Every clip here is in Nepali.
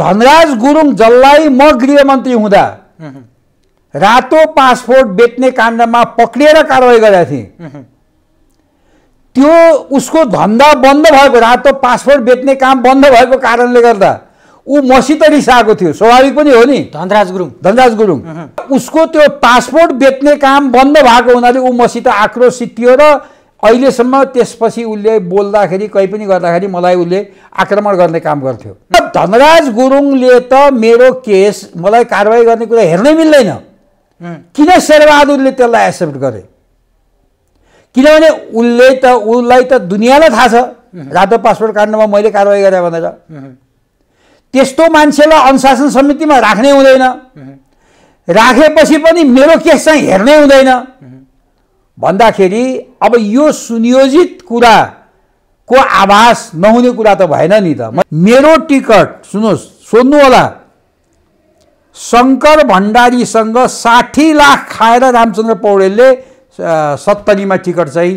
धनराज गुरुङ जसलाई म गृहमन्त्री हुँदा रातो पासपोर्ट बेच्ने काण्डमा पक्रिएर कारवाही गरेका थिएँ त्यो उसको धन्दा बन्द भएको रातो पासपोर्ट बेच्ने काम बन्द भएको कारणले गर्दा ऊ मसित रिसाएको थियो स्वाभाविक पनि हो नि धनराज गुरुङ धनराज गुरुङ उसको त्यो पासपोर्ट बेच्ने काम बन्द भएको हुनाले ऊ मसित आक्रोशित थियो र अहिलेसम्म त्यसपछि उसले बोल्दाखेरि कहीँ पनि गर्दाखेरि मलाई उसले आक्रमण गर्ने काम गर्थ्यो धनराज गुरुङले त मेरो केस मलाई कारवाही गर्ने कुरा हेर्नै मिल्दैन किन शेरबहादुरले त्यसलाई एक्सेप्ट गरे किनभने उसले त उसलाई त दुनियाँलाई थाहा छ रातो पासपोर्ट काण्डमा मैले कारवाही गरेँ भनेर त्यस्तो मान्छेलाई अनुशासन समितिमा राख्ने हुँदैन राखेपछि पनि मेरो केस चाहिँ हेर्नै हुँदैन भन्दाखेरि अब यो सुनियोजित कुरा को आभास नहुने कुरा त भएन नि त मेरो टिकट सुन्नुहोस् सोध्नु होला शङ्कर भण्डारीसँग साठी लाख खाएर रामचन्द्र पौडेलले सत्तरीमा टिकट चाहिँ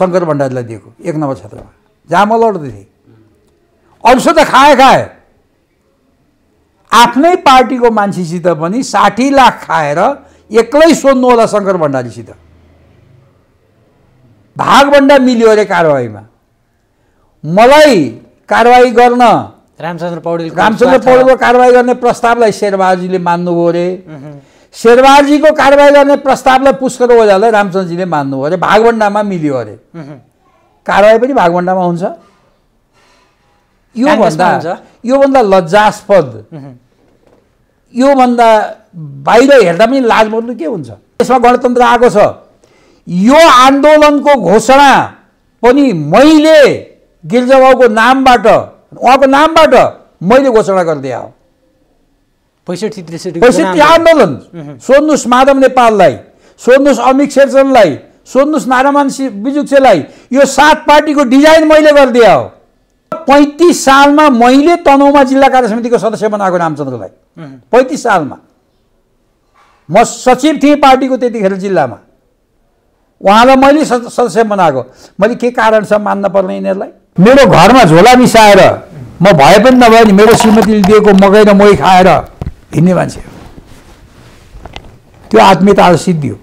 शङ्कर भण्डारीलाई दिएको एक नम्बर क्षेत्रमा जहाँ म लड्दै थिएँ त खाए खाए आफ्नै पार्टीको मान्छेसित पनि साठी लाख खाएर एक्लै सोध्नु होला शङ्कर भण्डारीसित भागभन्डा मिल्यो अरे कारवाहीमा मलाई कारवाही गर्न रामचन्द्र पौडेल रामचन्द्र पौडेलको कारवाही गर्ने प्रस्तावलाई शेरबहाजीले मान्नुभयो अरे शेरबहाजीको कारवाही गर्ने प्रस्तावलाई पुष्कर ओझालाई रामचन्द्रजीले मान्नुभयो अरे भागभन्डामा मिल्यो अरे कारवाही पनि भागभन्डामा हुन्छ योभन्दा योभन्दा लज्जास्पद योभन्दा बाहिर हेर्दा पनि लाज लाजमर्नु के हुन्छ यसमा गणतन्त्र आएको छ यो आन्दोलनको घोषणा पनि मैले गिर्जाबाउको नामबाट उहाँको नामबाट मैले घोषणा गरिदिए हो पैँसठी त्रिसठी पैँसठी आन्दोलन सोध्नुहोस् माधव नेपाललाई सोध्नुहोस् अमित शेरचनलाई सोध्नुहोस् नारायण सि बिजुक्सेलाई यो सात पार्टीको डिजाइन मैले गरिदिए हो पैँतिस सालमा मैले तनहुमा जिल्ला कार्य समितिको सदस्य बनाएको रामचन्द्रलाई पैँतिस सालमा म सचिव थिएँ पार्टीको त्यतिखेर जिल्लामा उहाँलाई मैले सदस्य बनाएको मैले के कारण छ मान्न पर्ने यिनीहरूलाई मेरो घरमा झोला मिसाएर म भए पनि नभए नि मेरो श्रीमतीले दिएको मकै र मही खाएर हिँड्ने मान्छे त्यो आत्मीयता सिद्धि हो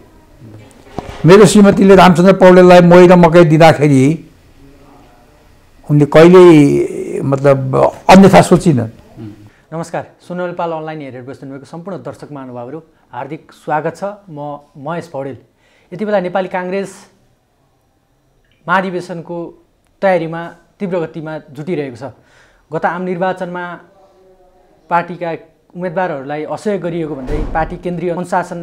मेरो श्रीमतीले रामचन्द्र पौडेललाई मही र मकै दिँदाखेरि उनले कहिल्यै मतलब अन्यथा सोचिनन् नमस्कार सुनल पाल अनलाइन हेरेर बस्नुभएको सम्पूर्ण दर्शक महानुभावहरू हार्दिक स्वागत छ म महेश पौडेल यति बेला नेपाली काङ्ग्रेस महाधिवेशनको तयारीमा तीव्र गतिमा जुटिरहेको छ गत आम निर्वाचनमा पार्टीका उम्मेदवारहरूलाई असहयोग गरिएको भन्दै पार्टी केन्द्रीय अनुशासन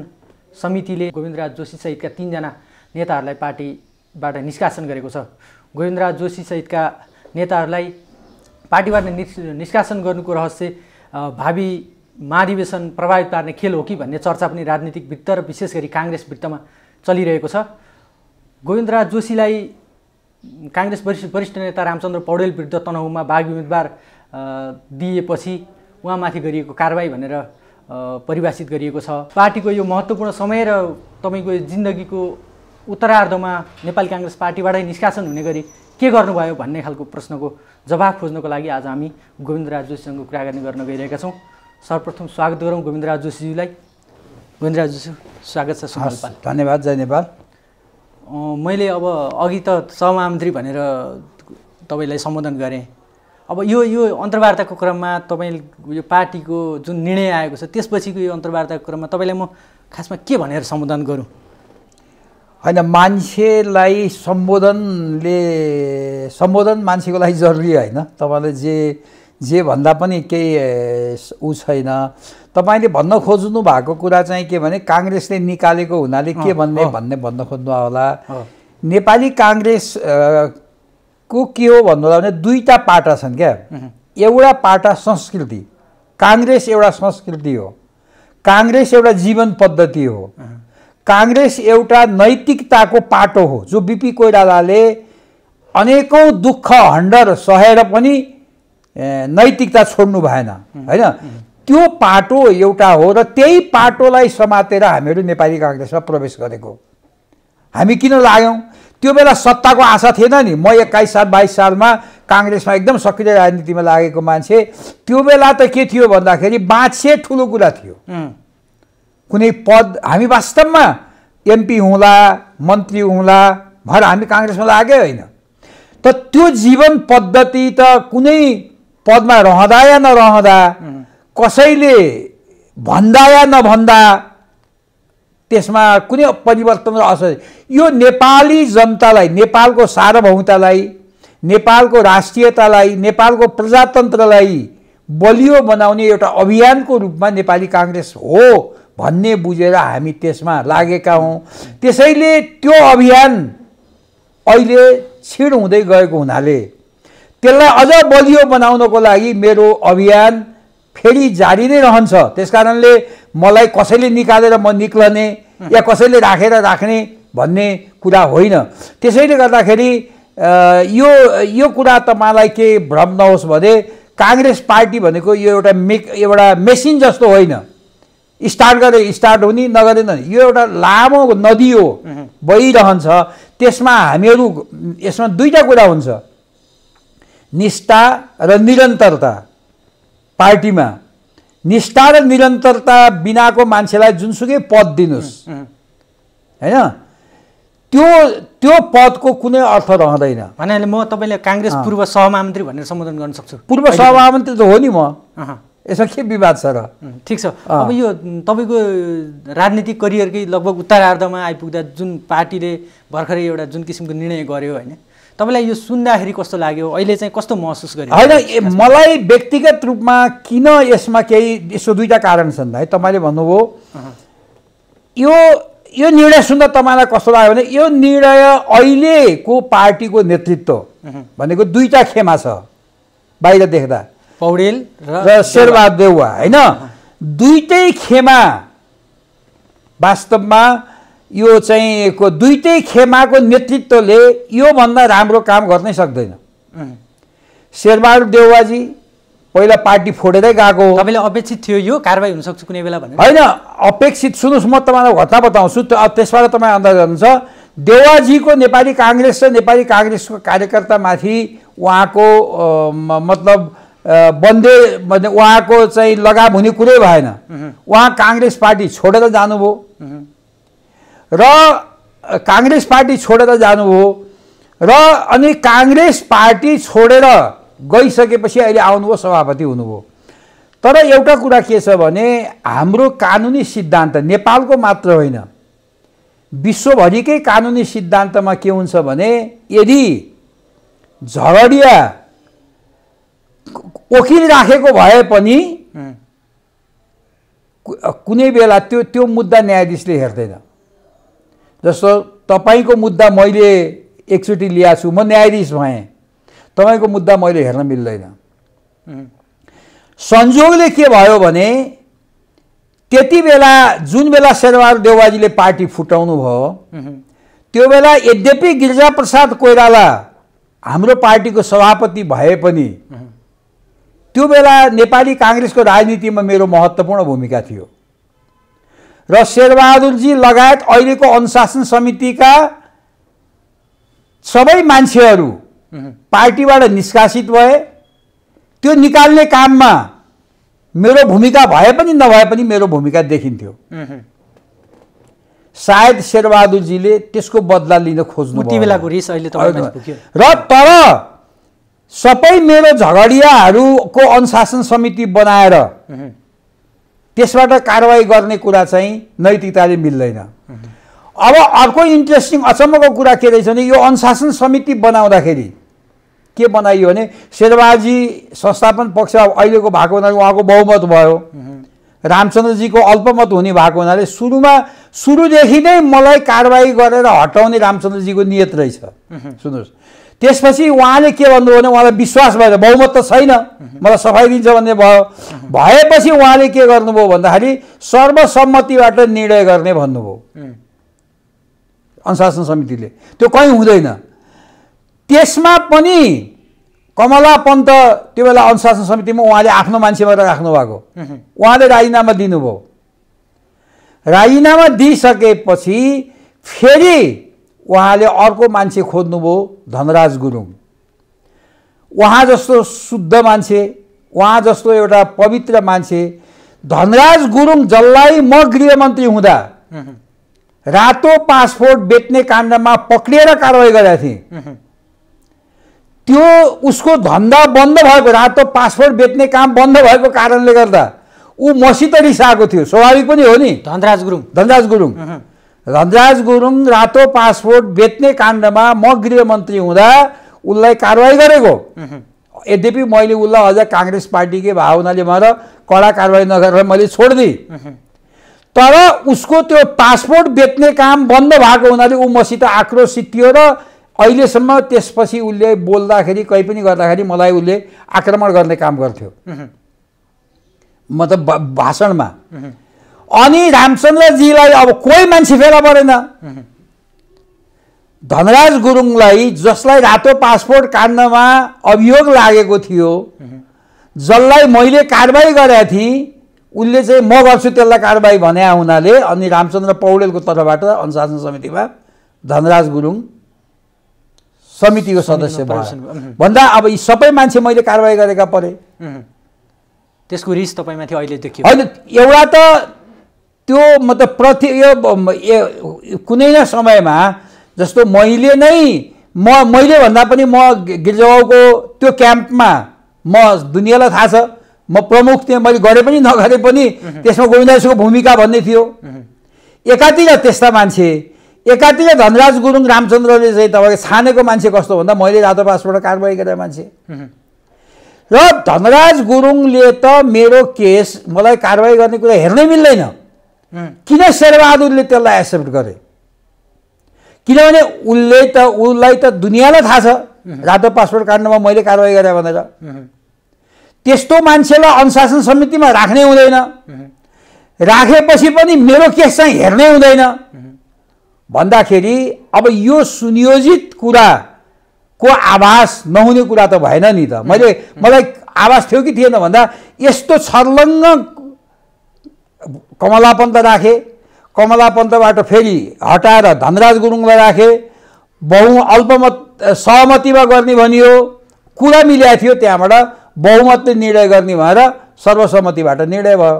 समितिले गोविन्दराज जोशीसहितका तिनजना नेताहरूलाई पार्टीबाट निष्कासन गरेको छ गोविन्दराज जोशीसहितका नेताहरूलाई पार्टीबाट निष्कासन गर्नुको रहस्य भावी महाधिवेशन प्रभावित पार्ने खेल हो कि भन्ने चर्चा पनि राजनीतिक वृत्त र विशेष गरी वृत्तमा चलिरहेको छ गोविन्दराज जोशीलाई काङ्ग्रेस वरिष्ठ वरिष्ठ नेता रामचन्द्र पौडेल विरुद्ध तनहुमा बाघ उम्मेदवार दिएपछि उहाँमाथि गरिएको कारवाही भनेर परिभाषित गरिएको छ पार्टीको यो महत्त्वपूर्ण समय र तपाईँको जिन्दगीको उत्तरार्धमा नेपाली काङ्ग्रेस पार्टीबाटै निष्कासन हुने गरी के गर्नुभयो भन्ने खालको प्रश्नको जवाब खोज्नको लागि आज हामी गोविन्द राज जोशीसँग कुराकानी गर्न गइरहेका छौँ सर्वप्रथम स्वागत गरौँ गोविन्दराज जोशीजीलाई गोविन्दराजुज्यू स्वागत छ सुनपाल धन्यवाद जय नेपाल मैले अब अघि त सहमन्त्री भनेर तपाईँलाई सम्बोधन गरेँ अब यो यो अन्तर्वार्ताको क्रममा तपाईँ यो पार्टीको जुन निर्णय आएको छ त्यसपछिको यो अन्तर्वार्ताको क्रममा तपाईँलाई म खासमा के भनेर सम्बोधन गरौँ होइन मान्छेलाई सम्बोधनले सम्बोधन मान्छेको लागि जरुरी होइन तपाईँले जे जे भन्दा पनि केही ऊ छैन तपाईँले भन्न खोज्नु भएको कुरा चाहिँ के भने काङ्ग्रेसले निकालेको हुनाले के भन्ने भन्ने भन्न खोज्नु होला नेपाली काङ्ग्रेस को के हो भन्नु होला भने दुईवटा पाटा छन् क्या एउटा पाटा संस्कृति काङ्ग्रेस एउटा संस्कृति हो काङ्ग्रेस एउटा जीवन पद्धति हो काङ्ग्रेस एउटा नैतिकताको पाटो हो जो बिपी कोइरालाले अनेकौँ दुःख हन्डर सहेर पनि नैतिकता छोड्नु भएन होइन त्यो पाटो एउटा हो र त्यही पाटोलाई समातेर हामीहरू नेपाली काङ्ग्रेसमा प्रवेश गरेको हामी किन लाग्यौँ त्यो बेला सत्ताको आशा थिएन नि म एक्काइस साल बाइस सालमा काङ्ग्रेसमा एकदम सक्रिय राजनीतिमा लागेको मान्छे त्यो बेला त के थियो भन्दाखेरि बाँचे ठुलो कुरा थियो कुनै पद हामी वास्तवमा एमपी हुँला मन्त्री हुँला भएर हामी काङ्ग्रेसमा लागै होइन त त्यो जीवन पद्धति त कुनै पदमा रहँदा या नरहँदा कसैले भन्दा या नभन्दा त्यसमा कुनै परिवर्तन र असर यो नेपाली जनतालाई नेपालको सार्वभौमतालाई नेपालको राष्ट्रियतालाई नेपालको प्रजातन्त्रलाई बलियो बनाउने एउटा अभियानको रूपमा नेपाली काङ्ग्रेस हो भन्ने बुझेर हामी त्यसमा लागेका हौँ त्यसैले त्यो अभियान अहिले छिड हुँदै गएको हुनाले त्यसलाई अझ बलियो बनाउनको लागि मेरो अभियान फेरि जारी नै रहन्छ त्यस कारणले मलाई कसैले निकालेर म निक्लने या कसैले राखेर राख्ने भन्ने कुरा होइन त्यसैले गर्दाखेरि यो यो कुरा तपाईँलाई के भ्रम नहोस् भने काङ्ग्रेस पार्टी भनेको यो एउटा मेक एउटा मेसिन जस्तो होइन स्टार्ट गरे स्टार्ट हुने नगरे न यो एउटा लामो नदी हो बहिरहन्छ त्यसमा हामीहरू यसमा दुईवटा कुरा हुन्छ निष्ठा र निरन्तरता पार्टीमा निष्ठा र निरन्तरता बिनाको मान्छेलाई जुनसुकै पद दिनुहोस् होइन त्यो त्यो पदको कुनै अर्थ रहँदैन भन्नाले म तपाईँले काङ्ग्रेस पूर्व सहमन्त्री भनेर सम्बोधन गर्न सक्छु पूर्व सहमन्त्री त हो नि म यसमा के विवाद छ र ठिक छ अब यो तपाईँको राजनीतिक करियरकै लगभग उत्तरार्धमा आइपुग्दा जुन पार्टीले भर्खरै एउटा जुन किसिमको निर्णय गर्यो होइन तपाईँलाई यो सुन्दाखेरि कस्तो लाग्यो अहिले चाहिँ कस्तो महसुस गर्यो होइन मलाई व्यक्तिगत रूपमा किन यसमा केही यसो दुईवटा कारण छन् है तपाईँले भन्नुभयो यो यो निर्णय सुन्दा तपाईँलाई कस्तो लाग्यो भने यो निर्णय अहिलेको पार्टीको नेतृत्व भनेको दुईवटा खेमा छ बाहिर देख्दा पौडेल र शेरबहादुर देउवा होइन दुइटै खेमा वास्तवमा यो चाहिँ को दुइटै खेमाको नेतृत्वले योभन्दा राम्रो काम गर्नै सक्दैन शेरबहादुर देउवाजी पहिला पार्टी फोडेरै गएको हो तपाईँले अपेक्षित थियो यो कारवाही हुनसक्छ कुनै बेला भनेर होइन अपेक्षित सुन्नुहोस् म तपाईँलाई घटना बताउँछु त्यसबाट तपाईँ अन्दाज गर्नुहुन्छ देवाजीको नेपाली काङ्ग्रेस र नेपाली काङ्ग्रेसको कार्यकर्तामाथि उहाँको मतलब बन्दे उहाँको चाहिँ लगाव हुने कुरै भएन उहाँ काङ्ग्रेस पार्टी छोडेर जानुभयो र काङ्ग्रेस पार्टी छोडेर जानुभयो र अनि काङ्ग्रेस पार्टी छोडेर गइसकेपछि अहिले आउनुभयो सभापति हुनुभयो तर एउटा कुरा के छ भने हाम्रो कानुनी सिद्धान्त नेपालको मात्र होइन विश्वभरिकै कानुनी सिद्धान्तमा के हुन्छ भने यदि झगडिया ओकिल राखेको भए पनि कुनै बेला त्यो त्यो मुद्दा न्यायाधीशले हेर्दैन जस्तो तपाईँको मुद्दा मैले एकचोटि लिएको छु म न्यायाधीश भएँ तपाईँको मुद्दा मैले हेर्न मिल्दैन संजोगले के भयो भने त्यति बेला जुन बेला शेरबहादुर देवाजीले पार्टी फुटाउनु भयो त्यो बेला यद्यपि गिरिजाप्रसाद कोइराला हाम्रो पार्टीको सभापति भए पनि त्यो बेला नेपाली काङ्ग्रेसको राजनीतिमा मेरो महत्त्वपूर्ण भूमिका थियो र शेरबहादुरजी लगायत अहिलेको अनुशासन समितिका सबै मान्छेहरू पार्टीबाट निष्कासित भए त्यो निकाल्ने काममा मेरो भूमिका भए पनि नभए पनि मेरो भूमिका देखिन्थ्यो सायद शेरबहादुरजीले त्यसको बदला लिन खोज्नु र तर सबै मेरो झगडियाहरूको अनुशासन समिति बनाएर त्यसबाट कारवाही गर्ने कुरा चाहिँ नैतिकताले मिल्दैन अब अर्को इन्ट्रेस्टिङ अचम्मको कुरा के रहेछ भने यो अनुशासन समिति बनाउँदाखेरि के बनाइयो भने शेरबाजी संस्थापन पक्ष अब अहिलेको भएको हुनाले उहाँको बहुमत भयो रामचन्द्रजीको अल्पमत हुने भएको हुनाले सुरुमा सुरुदेखि नै मलाई कारवाही गरेर हटाउने रामचन्द्रजीको नियत रहेछ सुन्नुहोस् त्यसपछि उहाँले के भन्नुभयो भने उहाँलाई विश्वास भएन बहुमत त छैन मलाई सफाइ दिन्छ भन्ने भयो भएपछि उहाँले के गर्नुभयो भन्दाखेरि सर्वसम्मतिबाट निर्णय गर्ने भन्नुभयो अनुशासन समितिले त्यो कहीँ हुँदैन त्यसमा पनि कमला पन्त त्यो बेला अनुशासन समितिमा उहाँले आफ्नो मान्छेबाट राख्नु भएको उहाँले राजीनामा दिनुभयो राजीनामा दिइसकेपछि फेरि उहाँले अर्को मान्छे खोज्नुभयो धनराज गुरुङ उहाँ जस्तो शुद्ध मान्छे उहाँ जस्तो एउटा पवित्र मान्छे धनराज गुरुङ जसलाई म गृहमन्त्री हुँदा रातो पासपोर्ट बेच्ने काण्डमा पक्रिएर कारवाही गरेका थिएँ त्यो उसको धन्दा बन्द भएको रातो पासपोर्ट बेच्ने काम बन्द भएको कारणले गर्दा ऊ मसित रिसाएको थियो स्वाभाविक पनि हो नि धनराज गुरुङ धनराज गुरुङ धनराज गुरुङ रातो पासपोर्ट बेच्ने काण्डमा म गृहमन्त्री हुँदा उसलाई कारवाही गरेको यद्यपि मैले उसलाई अझ काङ्ग्रेस पार्टीकै भावनाले मर कडा कारवाही नगरेर मैले छोडिदिएँ तर उसको त्यो पासपोर्ट बेच्ने काम बन्द भएको हुनाले ऊ मसित आक्रोशित थियो र अहिलेसम्म त्यसपछि उसले बोल्दाखेरि कहीँ पनि गर्दाखेरि मलाई उसले आक्रमण गर्ने काम गर्थ्यो मतलब भाषणमा अनि रामचन्द्रजीलाई अब कोही मान्छे फेला परेन धनराज गुरुङलाई जसलाई रातो पासपोर्ट काण्डमा अभियोग लागेको थियो जसलाई मैले कारवाही गरेका थिएँ उसले चाहिँ म गर्छु त्यसलाई कारवाही भने हुनाले अनि रामचन्द्र पौडेलको तर्फबाट अनुशासन समितिमा धनराज गुरुङ समितिको सदस्य भयो भन्दा अब यी सबै मान्छे मैले कारवाही गरेका परे त्यसको रिस तपाईँमाथि अहिले देखियो अहिले एउटा त त्यो मतलब प्रति यो कुनै न समयमा जस्तो मैले नै म मैले भन्दा पनि म गिर्जाबाउको त्यो क्याम्पमा म दुनियाँलाई थाहा छ म प्रमुख थिएँ मैले गरे पनि नगरे पनि त्यसमा गोविन्दासको भूमिका भन्ने थियो एकातिर त्यस्ता मान्छे एकातिर धनराज गुरुङ रामचन्द्रले चाहिँ तपाईँको छानेको मान्छे कस्तो भन्दा मैले रातो पासबाट कारवाही गरेर मान्छे र धनराज गुरुङले त मेरो केस मलाई कारवाही गर्ने कुरा हेर्नै मिल्दैन किन शेरबहादुरले त्यसलाई एक्सेप्ट गरे किनभने उसले त उसलाई त दुनियाँलाई थाहा छ रातो पासपोर्ट काण्डमा मैले कारवाही गरेँ भनेर त्यस्तो मान्छेलाई अनुशासन समितिमा राख्ने हुँदैन राखेपछि पनि मेरो केस चाहिँ हेर्ने हुँदैन भन्दाखेरि अब यो सुनियोजित कुराको आभास नहुने कुरा त भएन नि त मैले मलाई आभास थियो कि थिएन भन्दा यस्तो छर्लङ्ग कमला पन्त राखे कमला पन्तबाट फेरि हटाएर धनराज गुरुङलाई राखे बहु अल्पमत सहमतिमा गर्ने भनियो कुरा मिलाएको थियो त्यहाँबाट बहुमतले निर्णय गर्ने भनेर सर्वसहमतिबाट निर्णय भयो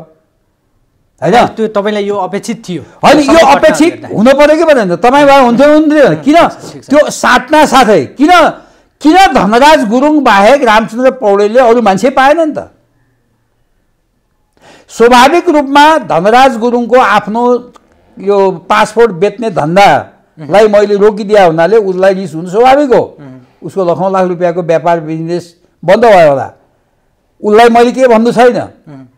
होइन त्यो तपाईँलाई यो अपेक्षित थियो होइन यो अपेक्षित हुनु पऱ्यो कि भने तपाईँ भए हुन्थ्यो हुन्थ्यो किन त्यो साटना साथै किन किन धनराज गुरुङ बाहेक रामचन्द्र पौडेलले अरू मान्छे पाएन नि त स्वाभाविक रूपमा धनराज गुरुङको आफ्नो यो पासपोर्ट बेच्ने धन्दालाई मैले रोकिदिया हुनाले उसलाई रिस हुनु स्वाभाविक हो उसको लखौँ लाख रुपियाँको व्यापार बिजनेस बन्द भयो होला उसलाई मैले के भन्नु छैन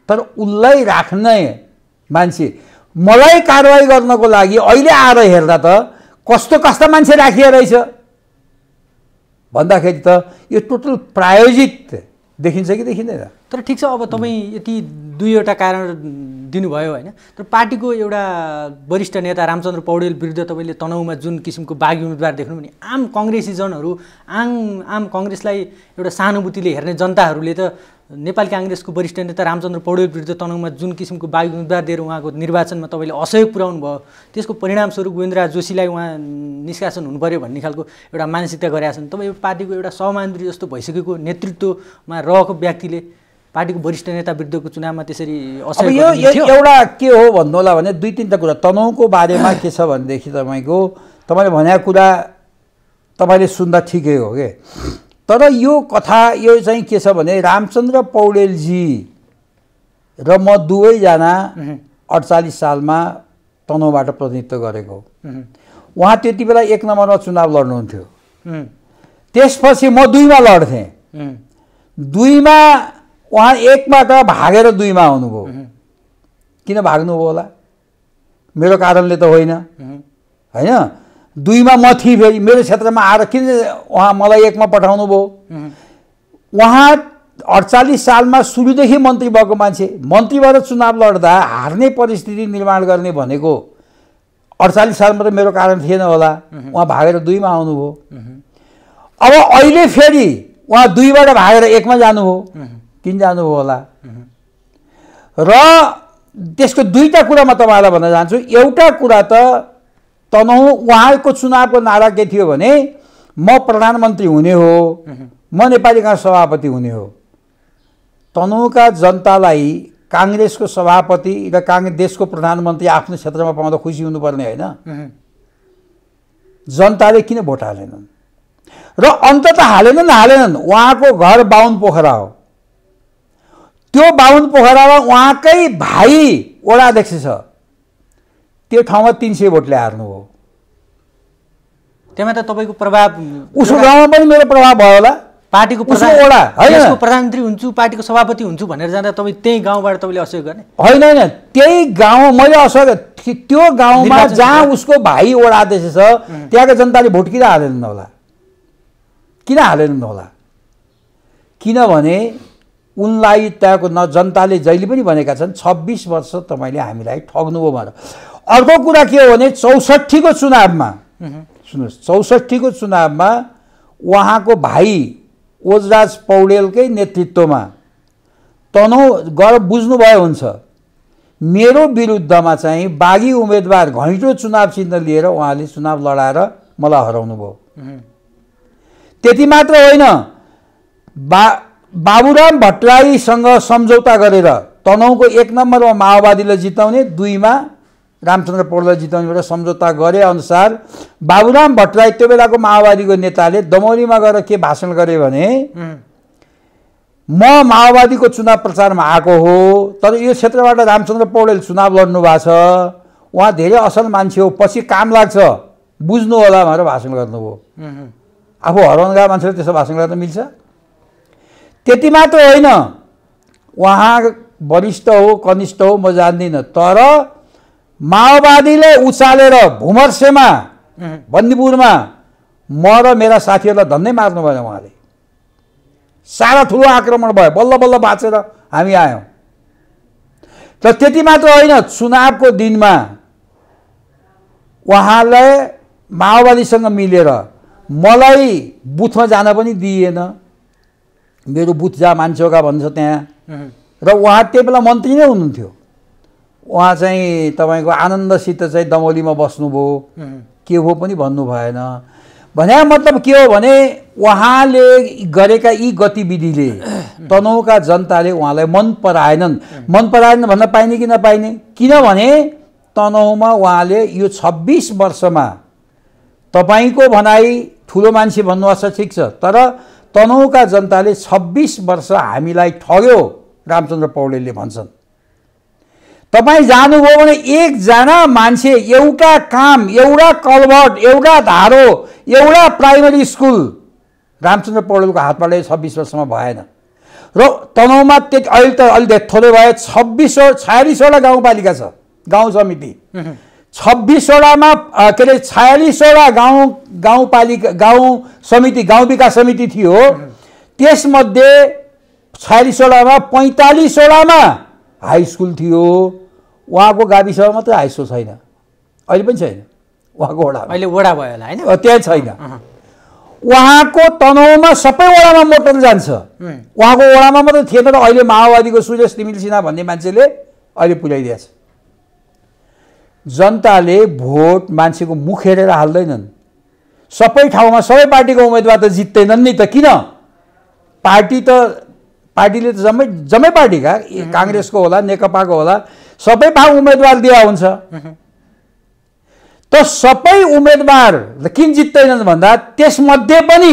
तर उसलाई राख्ने मान्छे मलाई कारवाही गर्नको लागि अहिले आएर हेर्दा त कस्तो कस्ता मान्छे राखिए रहेछ भन्दाखेरि त यो टोटल प्रायोजित देखिन्छ कि देखिँदैन तर ठिक छ अब तपाईँ यति दुईवटा कारण दिनुभयो होइन तर पार्टीको एउटा वरिष्ठ नेता रामचन्द्र पौडेल विरुद्ध तपाईँले तनहुमा जुन किसिमको बाघी उम्मेदवार देख्नु भने आम कङ्ग्रेसीजनहरू आङ आम कङ्ग्रेसलाई एउटा सहानुभूतिले हेर्ने जनताहरूले त नेपाली काङ्ग्रेसको वरिष्ठ नेता रामचन्द्र पौडेल विरुद्ध तनहुमा जुन किसिमको उम्मेद्वार दिएर उहाँको निर्वाचनमा तपाईँले असहयोग पुऱ्याउनु भयो त्यसको परिणामस्वरूप गोविन्दराज जोशीलाई उहाँ निष्कासन हुनु पऱ्यो भन्ने खालको एउटा मानसिकता गरेका छन् तपाईँ पार्टीको एउटा सहमान्त्री जस्तो भइसकेको नेतृत्वमा रहेको व्यक्तिले पार्टीको वरिष्ठ नेता विरुद्धको चुनावमा त्यसरी अब यो एउटा के हो भन्नु होला भने दुई तिनवटा कुरा तनहुको बारेमा के छ भनेदेखि तपाईँको तपाईँले भनेको कुरा तपाईँले सुन्दा ठिकै हो कि तर यो कथा यो चाहिँ के छ भने रामचन्द्र पौडेलजी र म दुवैजना अडचालिस सालमा तनहुबाट प्रतिनिधित्व गरेको उहाँ त्यति बेला एक नम्बरमा चुनाव लड्नुहुन्थ्यो त्यसपछि म दुईमा लड्थेँ दुईमा उहाँ एकबाट भागेर दुईमा आउनुभयो किन भाग्नुभयो होला मेरो कारणले त होइन होइन दुईमा म थिएँ फेरि मेरो क्षेत्रमा आएर किन उहाँ मलाई एकमा पठाउनु भयो उहाँ अडचालिस सालमा सुरुदेखि मन्त्री भएको मान्छे मन्त्री भएर चुनाव लड्दा हार्ने परिस्थिति निर्माण गर्ने भनेको अडचालिस सालमा त मेरो कारण थिएन होला उहाँ भागेर दुईमा आउनुभयो अब अहिले फेरि उहाँ दुईबाट भागेर एकमा जानुभयो किन जानुभयो होला र त्यसको दुईवटा कुरा म तपाईँलाई भन्न चाहन्छु एउटा कुरा त तनहु उहाँको चुनावको नारा के थियो भने म प्रधानमन्त्री हुने हो म नेपालीका सभापति हुने हो तनहुका जनतालाई काङ्ग्रेसको सभापति र काङ्ग्रेस देशको प्रधानमन्त्री आफ्नो क्षेत्रमा पाउँदा खुसी हुनुपर्ने होइन जनताले किन भोट हालेनन् र अन्त त हालेनन् हालेनन् उहाँको घर बाहुन पोखरा हो त्यो बाहुन पोखरामा उहाँकै भाइ वडा अध्यक्ष छ त्यो ठाउँमा तिन सय भोटले हार्नुभयो त्यहाँ त तपाईँको प्रभाव उसको गाउँमा पनि मेरो प्रभाव भयो होला पार्टीको प्रधानमन्त्री हुन्छु पार्टीको सभापति हुन्छु भनेर जाँदा तपाईँ त्यही गाउँबाट तपाईँले असहयोग गर्ने होइन होइन त्यही गाउँ मैले असहयोग त्यो गाउँमा जहाँ उसको भाइ वडा देश छ त्यहाँको जनताले भोट किन हालेन होला किन हालेन होला किनभने उनलाई त्यहाँको न जनताले जहिले पनि भनेका छन् छब्बिस वर्ष तपाईँले हामीलाई ठग्नुभयो भनेर अर्को कुरा के हो भने चौसठीको चुनावमा सुन्नुहोस् चौसठीको चुनावमा उहाँको भाइ ओजराज पौडेलकै नेतृत्वमा तनौ गर बुझ्नुभयो हुन्छ मेरो विरुद्धमा चाहिँ बागी उम्मेदवार घैँटो चुनाव चिन्ह लिएर उहाँले चुनाव लडाएर मलाई हराउनु भयो त्यति मात्र होइन बा बाबुराम भट्टराईसँग सम्झौता गरेर तनहुँको एक नम्बरमा माओवादीलाई जिताउने दुईमा रामचन्द्र पौडेललाई जिताउनेबाट सम्झौता गरे अनुसार बाबुराम भट्टराई त्यो बेलाको माओवादीको नेताले दमौलीमा गएर के भाषण गरे भने म माओवादीको चुनाव प्रचारमा आएको हो तर यो क्षेत्रबाट रामचन्द्र पौडेल चुनाव लड्नु भएको छ उहाँ धेरै असल मान्छे हो पछि काम लाग्छ बुझ्नु होला भनेर भाषण गर्नुभयो आफू गएको मान्छेले त्यसो भाषण गर्न मिल्छ त्यति मात्र होइन उहाँ वरिष्ठ हो कनिष्ठ हो म जान्दिनँ तर माओवादीले उचालेर भुमर्सेमा बन्दीपुरमा म र मेरा साथीहरूलाई धन्दै मार्नु भएन उहाँले सारा ठुलो आक्रमण भयो बल्ल बल्ल बाँचेर हामी आयौँ र त्यति मात्र होइन चुनावको दिनमा उहाँलाई माओवादीसँग मिलेर मलाई बुथमा जान पनि दिइएन मेरो बुथ जा मान्छेका भन्छ त्यहाँ र उहाँ त्यही बेला मन्त्री नै हुनुहुन्थ्यो उहाँ चाहिँ तपाईँको आनन्दसित चाहिँ दमौलीमा बस्नुभयो के हो पनि भन्नु भएन भने मतलब के हो भने उहाँले गरेका यी गतिविधिले तनहुका जनताले उहाँलाई मन पराएनन् मन पराएन भन्न पाइने कि नपाइने किनभने तनहुमा उहाँले यो छब्बिस वर्षमा तपाईँको भनाइ ठुलो मान्छे भन्नुहोस् ठिक छ तर तनहुका जनताले छब्बिस वर्ष हामीलाई ठग्यो रामचन्द्र पौडेलले भन्छन् तपाईँ जानुभयो भने एकजना मान्छे एउटा काम एउटा कलभर्ट एउटा धारो एउटा प्राइमरी स्कुल रामचन्द्र पौडेलको हातबाट छब्बिस वर्षमा भएन र तनहुमा त्यति अहिले त अलिक थोरै भयो छब्बिसवटा छयालिसवटा गाउँपालिका छ गाउँ समिति छब्बिसवटामा के अरे छयालिसवटा गाउँ गाउँपालिका गाउँ समिति गाउँ विकास समिति थियो त्यसमध्ये छयालिसवटामा पैँतालिसवटामा हाई स्कुल थियो उहाँको गाविसमा मात्रै हाई स्कुल छैन अहिले पनि छैन उहाँको वडा अहिले वडा भयो होला होइन त्यहाँ छैन उहाँको तनहुमा सबै वडामा मोटर जान्छ उहाँको वडामा मात्रै थिएन र अहिले माओवादीको सुजेश तिमिल सिन्हा भन्ने मान्छेले अहिले पुर्याइदिएछ जनताले भोट मान्छेको मुख हेरेर हाल्दैनन् सबै ठाउँमा सबै पार्टीको उम्मेदवार त जित्दैनन् नि त किन पार्टी त पार्टीले त जम्मै जम्मै पार्टीका काङ्ग्रेसको होला नेकपाको होला सबै भाग उम्मेदवार दिया हुन्छ त सबै उम्मेदवार किन जित्दैनन् भन्दा त्यसमध्ये पनि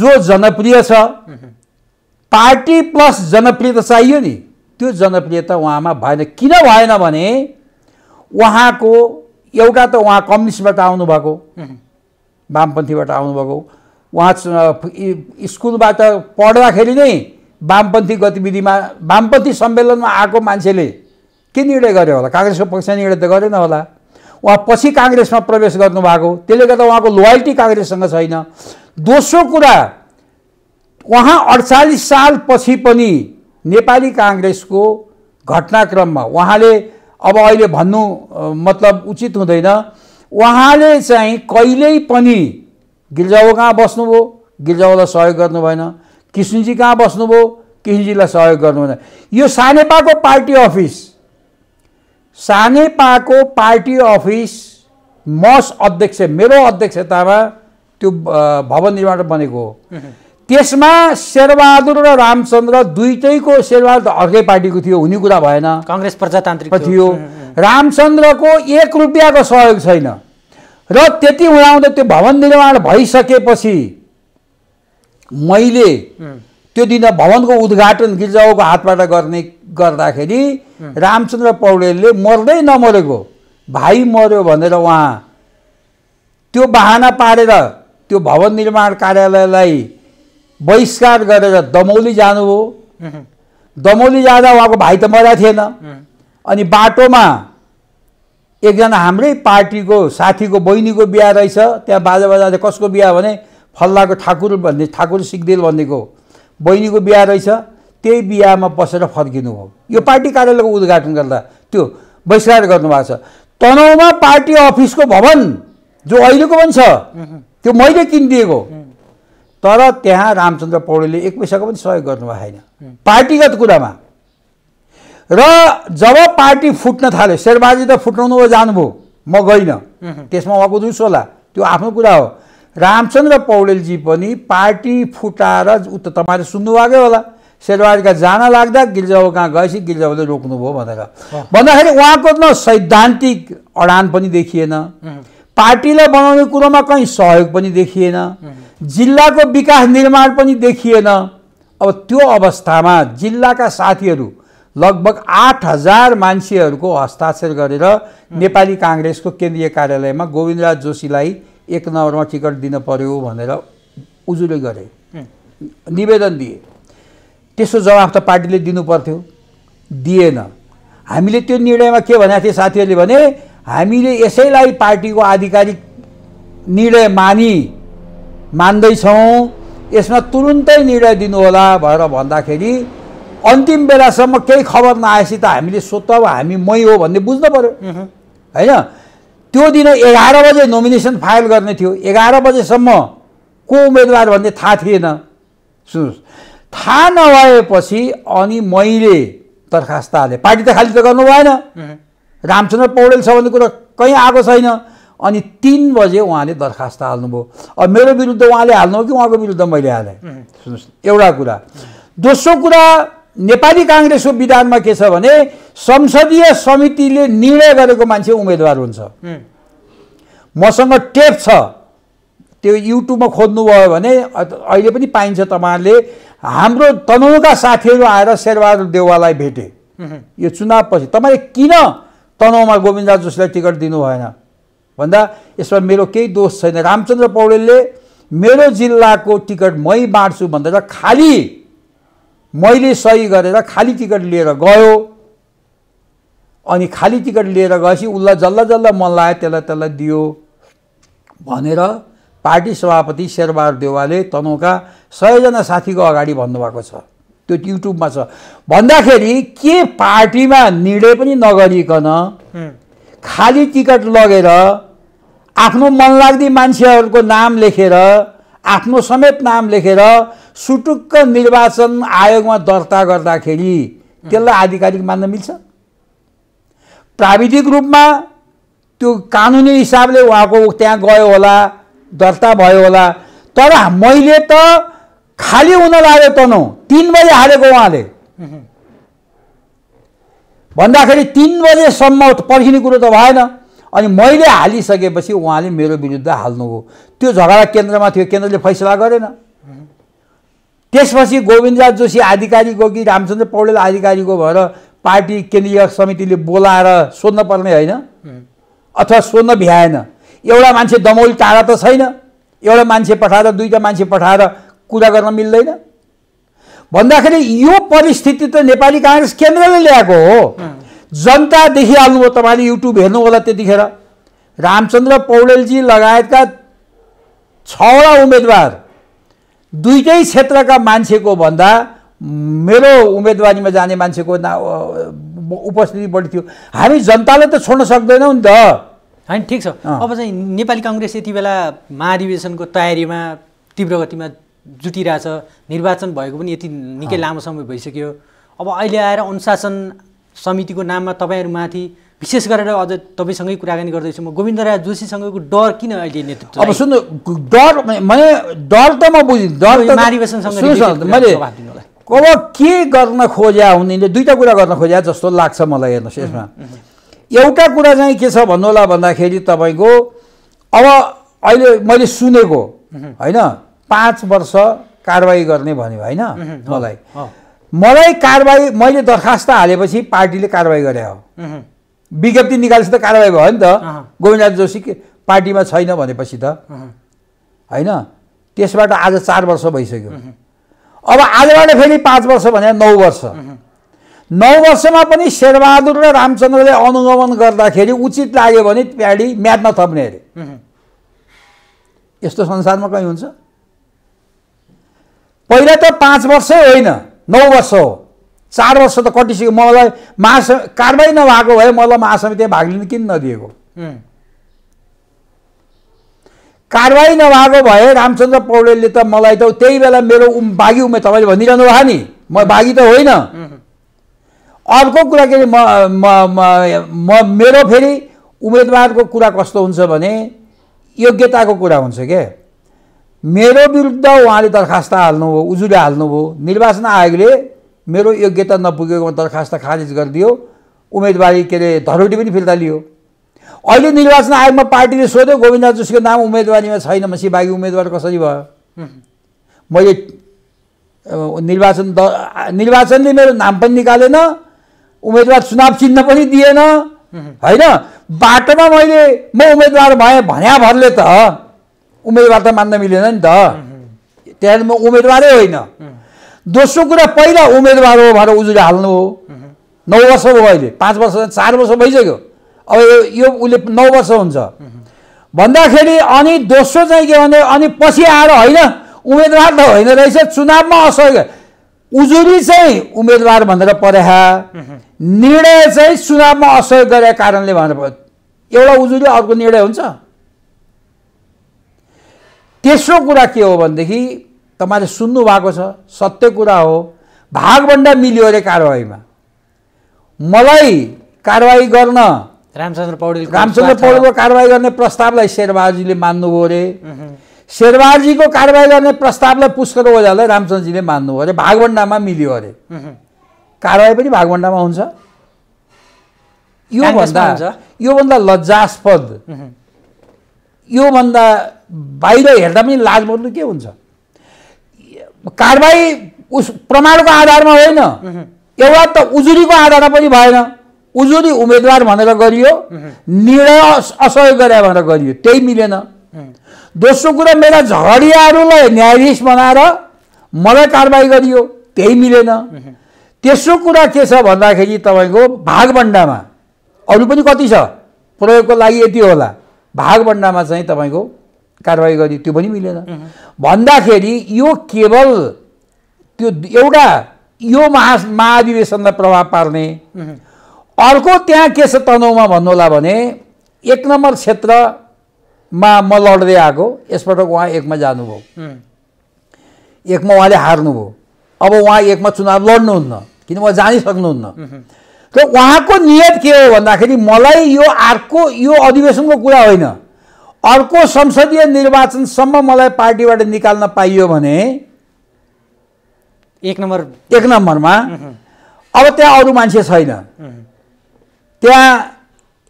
जो जनप्रिय छ पार्टी प्लस जनप्रिय त चाहियो नि त्यो जनप्रियता उहाँमा भएन किन भएन भने उहाँको एउटा त उहाँ कम्युनिस्टबाट आउनुभएको वामपन्थीबाट आउनुभएको उहाँ स्कुलबाट पढ्दाखेरि नै वामपन्थी गतिविधिमा वामपन्थी सम्मेलनमा आएको मान्छेले के निर्णय गर्यो होला काङ्ग्रेसको पक्ष निर्णय त गरेन होला उहाँ पछि काङ्ग्रेसमा प्रवेश गर्नुभएको त्यसले गर्दा उहाँको लोयल्टी काङ्ग्रेससँग छैन दोस्रो कुरा उहाँ अडचालिस सालपछि पनि नेपाली काङ्ग्रेसको घटनाक्रममा उहाँले अब अहिले भन्नु मतलब उचित हुँदैन उहाँले चाहिँ कहिल्यै पनि गिर्जाओ कहाँ बस्नुभयो गिर्जाओलाई सहयोग गर्नु भएन कृष्णजी कहाँ बस्नुभयो कृष्णजीलाई सहयोग गर्नु भने यो सानेपाको पार्टी अफिस सानेपाको पार्टी अफिस मस अध्यक्ष मेरो अध्यक्षतामा त्यो भवन निर्माण बनेको हो त्यसमा शेरबहादुर र रामचन्द्र दुइटैको शेरबहादुर अर्कै पार्टीको थियो हुने कुरा भएन कङ्ग्रेस प्रजातान्त्रिक थियो रामचन्द्रको एक रुपियाँको सहयोग छैन र त्यति हुँदाहुँदै त्यो भवन निर्माण भइसकेपछि मैले त्यो दिन भवनको उद्घाटन गिर्जाको हातबाट गर्ने गर्दाखेरि रामचन्द्र पौडेलले मर्दै नमरेको भाइ मर्यो भनेर उहाँ त्यो बहाना पारेर त्यो भवन निर्माण कार्यालयलाई बहिष्कार गरेर दमौली जानुभयो दमौली जाँदा उहाँको भाइ त मरेको थिएन अनि बाटोमा एकजना हाम्रै पार्टीको साथीको बहिनीको बिहा रहेछ त्यहाँ बाजा बाजा कसको बिहा भने फल्लाको ठाकुर भन्ने ठाकुर सिग्देल भन्नेको बहिनीको बिहा रहेछ त्यही बिहामा बसेर फर्किनु हो यो पार्टी कार्यालयको उद्घाटन गर्दा त्यो बहिष्कार गर्नुभएको छ तनहुमा पार्टी अफिसको भवन जो अहिलेको पनि छ त्यो मैले किनिदिएको तर त्यहाँ रामचन्द्र पौडेलले एक पैसाको पनि सहयोग गर्नुभएको छैन पार्टीगत कुरामा र जब पार्टी फुट्न थाल्यो शेरबाजी त फुटाउनु जानुभयो म गइनँ त्यसमा उहाँको दुस होला त्यो आफ्नो कुरा हो रामचन्द्र पौडेलजी पनि पार्टी फुटाएर त तपाईँले सुन्नुभएकै होला शेरबारीका जान लाग्दा गिर्जाउ कहाँ गएपछि गिर्जाउले रोक्नुभयो भनेर भन्दाखेरि उहाँको न सैद्धान्तिक अडान पनि देखिएन पार्टीलाई बनाउने कुरोमा कहीँ सहयोग पनि देखिएन जिल्लाको विकास निर्माण पनि देखिएन अब त्यो अवस्थामा जिल्लाका साथीहरू लगभग आठ हजार मान्छेहरूको हस्ताक्षर गरेर नेपाली काङ्ग्रेसको केन्द्रीय कार्यालयमा गोविन्दराज जोशीलाई एक नम्बरमा टिकट दिन पऱ्यो भनेर उजुले गरे निवेदन दिए त्यस्तो जवाफ त पार्टीले दिनु पर्थ्यो दिएन हामीले त्यो निर्णयमा के भनेको थियो साथीहरूले भने हामीले यसैलाई पार्टीको आधिकारिक निर्णय मानि मान्दैछौँ यसमा तुरुन्तै निर्णय दिनुहोला भनेर भन्दाखेरि अन्तिम बेलासम्म केही खबर नआएपछि त हामीले स्वत हामी मै हो भन्ने बुझ्नु पऱ्यो होइन त्यो दिन एघार बजे नोमिनेसन फाइल गर्ने थियो एघार बजेसम्म को उम्मेदवार भन्ने थाहा थिएन सुन्नुहोस् थाहा नभएपछि अनि मैले दरखास्त हालेँ पार्टी त खाली त गर्नु भएन रामचन्द्र पौडेल छ भन्ने कुरा कहीँ आएको छैन अनि तिन बजे उहाँले दरखास्त हाल्नुभयो अब मेरो विरुद्ध उहाँले हाल्नु हो कि उहाँको विरुद्ध मैले हालेँ सुन्नुहोस् एउटा कुरा दोस्रो कुरा नेपाली काङ्ग्रेसको विधानमा के छ भने संसदीय समितिले निर्णय गरेको मान्छे उम्मेदवार हुन्छ मसँग टेप छ त्यो युट्युबमा खोज्नुभयो भने अहिले पनि पाइन्छ तपाईँहरूले हाम्रो तनहुका साथीहरू आएर शेरबहादुर देवाललाई भेटे यो चुनावपछि तपाईँले किन तनहुमा गोविन्द जोशीलाई टिकट दिनु भएन भन्दा यसमा मेरो केही दोष छैन रामचन्द्र पौडेलले मेरो जिल्लाको टिकट मै बाँड्छु भन्दा खालि मैले सही गरेर खाली टिकट लिएर गयो अनि खाली टिकट लिएर गएपछि उसलाई जसलाई जसलाई मन लाग्यो त्यसलाई त्यसलाई दियो भनेर पार्टी सभापति शेरबहादुर देवालले तनहुका सयजना साथीको अगाडि भन्नुभएको छ त्यो युट्युबमा छ भन्दाखेरि के पार्टीमा निर्णय पनि नगरिकन खाली टिकट लगेर आफ्नो मनलाग्दी मान्छेहरूको नाम लेखेर आफ्नो समेत नाम लेखेर सुटुक्क निर्वाचन आयोगमा दर्ता गर्दाखेरि त्यसलाई आधिकारिक मान्न मिल्छ प्राविधिक रूपमा त्यो कानुनी हिसाबले उहाँको त्यहाँ गयो होला दर्ता भयो होला तर मैले त खाली हुन लाग्यो तनौ तिन बजे हालेको उहाँले भन्दाखेरि तिन बजेसम्म पर्खिने कुरो त भएन अनि मैले हालिसकेपछि उहाँले मेरो विरुद्ध हाल्नुभयो त्यो झगडा केन्द्रमा थियो केन्द्रले फैसला गरेन त्यसपछि गोविन्दराज जोशी हो कि रामचन्द्र पौडेल आधिकारीको भएर पार्टी केन्द्रीय समितिले बोलाएर सोध्न पर्ने होइन अथवा सोध्न भ्याएन एउटा मान्छे दमौली टाढा त छैन एउटा मान्छे पठाएर दुईवटा मान्छे पठाएर कुरा गर्न मिल्दैन भन्दाखेरि यो परिस्थिति त नेपाली काङ्ग्रेस केन्द्रले ल्याएको हो जनता देखिहाल्नुभयो तपाईँले युट्युब हेर्नु होला त्यतिखेर रामचन्द्र पौडेलजी लगायतका छवटा उम्मेदवार दुईटै क्षेत्रका मान्छेको भन्दा मेरो उम्मेदवारीमा जाने मान्छेको ना उपस्थिति बढी थियो हामी जनताले त छोड्न सक्दैनौँ नि त होइन ठिक छ अब चाहिँ नेपाली कङ्ग्रेस यति बेला महाधिवेशनको तयारीमा तीव्र गतिमा जुटिरहेछ निर्वाचन भएको पनि यति निकै लामो समय भइसक्यो अब अहिले आएर अनुशासन समितिको नाममा तपाईँहरूमाथि विशेष गरेर अझ तपाईँसँगै कुराकानी गर्दैछु म गोविन्द राय जोशीसँगको डर किन अहिले नेतृत्व अब सुन्नु डर मैले डर त म बुझिन डर मैले अब के गर्न खोज्या उनीहरूले दुईवटा कुरा गर्न खोज्या जस्तो लाग्छ मलाई हेर्नुहोस् यसमा एउटा कुरा चाहिँ के छ भन्नु होला भन्दाखेरि तपाईँको अब अहिले मैले सुनेको होइन पाँच वर्ष कारवाही गर्ने भन्यो होइन मलाई मलाई कारवाही मैले दरखास्त हालेपछि पार्टीले कारवाही गरे हो विज्ञप्ति निकालेपछि त कारवाही भयो नि त गोविन्दनाथ जोशी पार्टीमा छैन भनेपछि त होइन त्यसबाट आज चार वर्ष भइसक्यो अब आजबाट फेरि पाँच वर्ष भने नौ वर्ष नौ वर्षमा पनि शेरबहादुर र रामचन्द्रले अनुगमन गर्दाखेरि उचित लाग्यो भने प्याडी म्यादमा थप्ने अरे यस्तो संसारमा कहीँ हुन्छ पहिला त पाँच वर्षै होइन नौ वर्ष हो चार वर्ष त कटिसक्यो मलाई महास कारवाही नभएको भए मलाई महासमिति भाग लिनु किन नदिएको कारवाही नभएको भए रामचन्द्र पौडेलले त मलाई त त्यही बेला मेरो उम बाघी उमेर तपाईँले भनिरहनु भएको नि म बाघी त होइन अर्को कुरा के अरे म मेरो फेरि उम्मेदवारको कुरा कस्तो हुन्छ भने योग्यताको कुरा हुन्छ क्या मेरो विरुद्ध उहाँले दरखास्त हाल्नुभयो उजुले हाल्नुभयो निर्वाचन आयोगले मेरो योग्यता नपुगेकोमा दरखास्त खारिज गरिदियो उम्मेदवारी के अरे धरोटी पनि फिर्ता लियो अहिले निर्वाचन आयोगमा पार्टीले सोध्यो गोविन्द जोशीको नाम उम्मेदवारीमा छैन म सिभागी उम्मेदवार कसरी भयो मैले निर्वाचन द निर्वाचनले मेरो नाम पनि निकालेन उम्मेदवार चुनाव चिन्ह पनि दिएन होइन बाटोमा मैले म उम्मेदवार भएँ भन्या भरले त उम्मेदवार त मान्न मिलेन नि त त्यहाँ म उम्मेदवारै होइन दोस्रो कुरा पहिला उम्मेदवार हो भनेर उजुरी हाल्नु हो नौ वर्ष भयो अहिले पाँच वर्ष चार वर्ष भइसक्यो अब यो उसले नौ वर्ष हुन्छ भन्दाखेरि अनि दोस्रो चाहिँ के भने अनि पछि आएर होइन उम्मेदवार त होइन रहेछ चुनावमा असहयोग उजुरी चाहिँ उम्मेदवार भनेर परेका निर्णय चाहिँ चुनावमा असहयोग गरेका कारणले भनेर एउटा उजुरी अर्को निर्णय हुन्छ तेस्रो कुरा के हो भनेदेखि तपाईँले सुन्नु भएको छ सत्य कुरा हो भागभन्दा मिल्यो अरे कारवाहीमा मलाई कारवाही गर्न रामचन्द्र पौडेल रामचन्द्र पौडेलको कारवाही गर्ने प्रस्तावलाई शेरबहाजीले मान्नुभयो अरे शेरबहाजीको कारवाही गर्ने प्रस्तावलाई पुष्कर ओझालाई रामचन्द्रजीले मान्नुभयो अरे भागभन्डामा मिल्यो अरे कारवाही पनि भागभन्डामा हुन्छ योभन्दा योभन्दा लज्जास्पद योभन्दा बाहिर हेर्दा पनि लाज बन्नु के हुन्छ कारवाही उस प्रमाणको आधारमा होइन एउटा त उजुरीको आधारमा पनि भएन उजुरी उम्मेदवार भनेर गरियो निर्णय असहयोग गरे भनेर गरियो त्यही मिलेन दोस्रो कुरा मेरा झगडियाहरूलाई न्यायाधीश बनाएर मलाई कारवाही गरियो त्यही मिलेन तेस्रो कुरा के छ भन्दाखेरि तपाईँको भागभन्डामा अरू पनि कति छ प्रयोगको लागि यति होला भागभन्डामा चाहिँ तपाईँको कारवाही गर्ने त्यो पनि मिलेन भन्दाखेरि यो केवल त्यो एउटा यो महा महाधिवेशनलाई प्रभाव पार्ने अर्को त्यहाँ के छ तनहुमा भन्नुहोला भने एक नम्बर क्षेत्रमा म लड्दै आएको यसपटक उहाँ एकमा जानुभयो एकमा उहाँले हार्नुभयो अब उहाँ एकमा चुनाव लड्नुहुन्न किन उहाँ जानिसक्नुहुन्न र उहाँको नियत के हो भन्दाखेरि मलाई यो अर्को यो अधिवेशनको कुरा होइन अर्को संसदीय निर्वाचनसम्म मलाई पार्टीबाट निकाल्न पाइयो भने एक नम्बर एक नम्बरमा अब त्यहाँ अरू मान्छे छैन त्यहाँ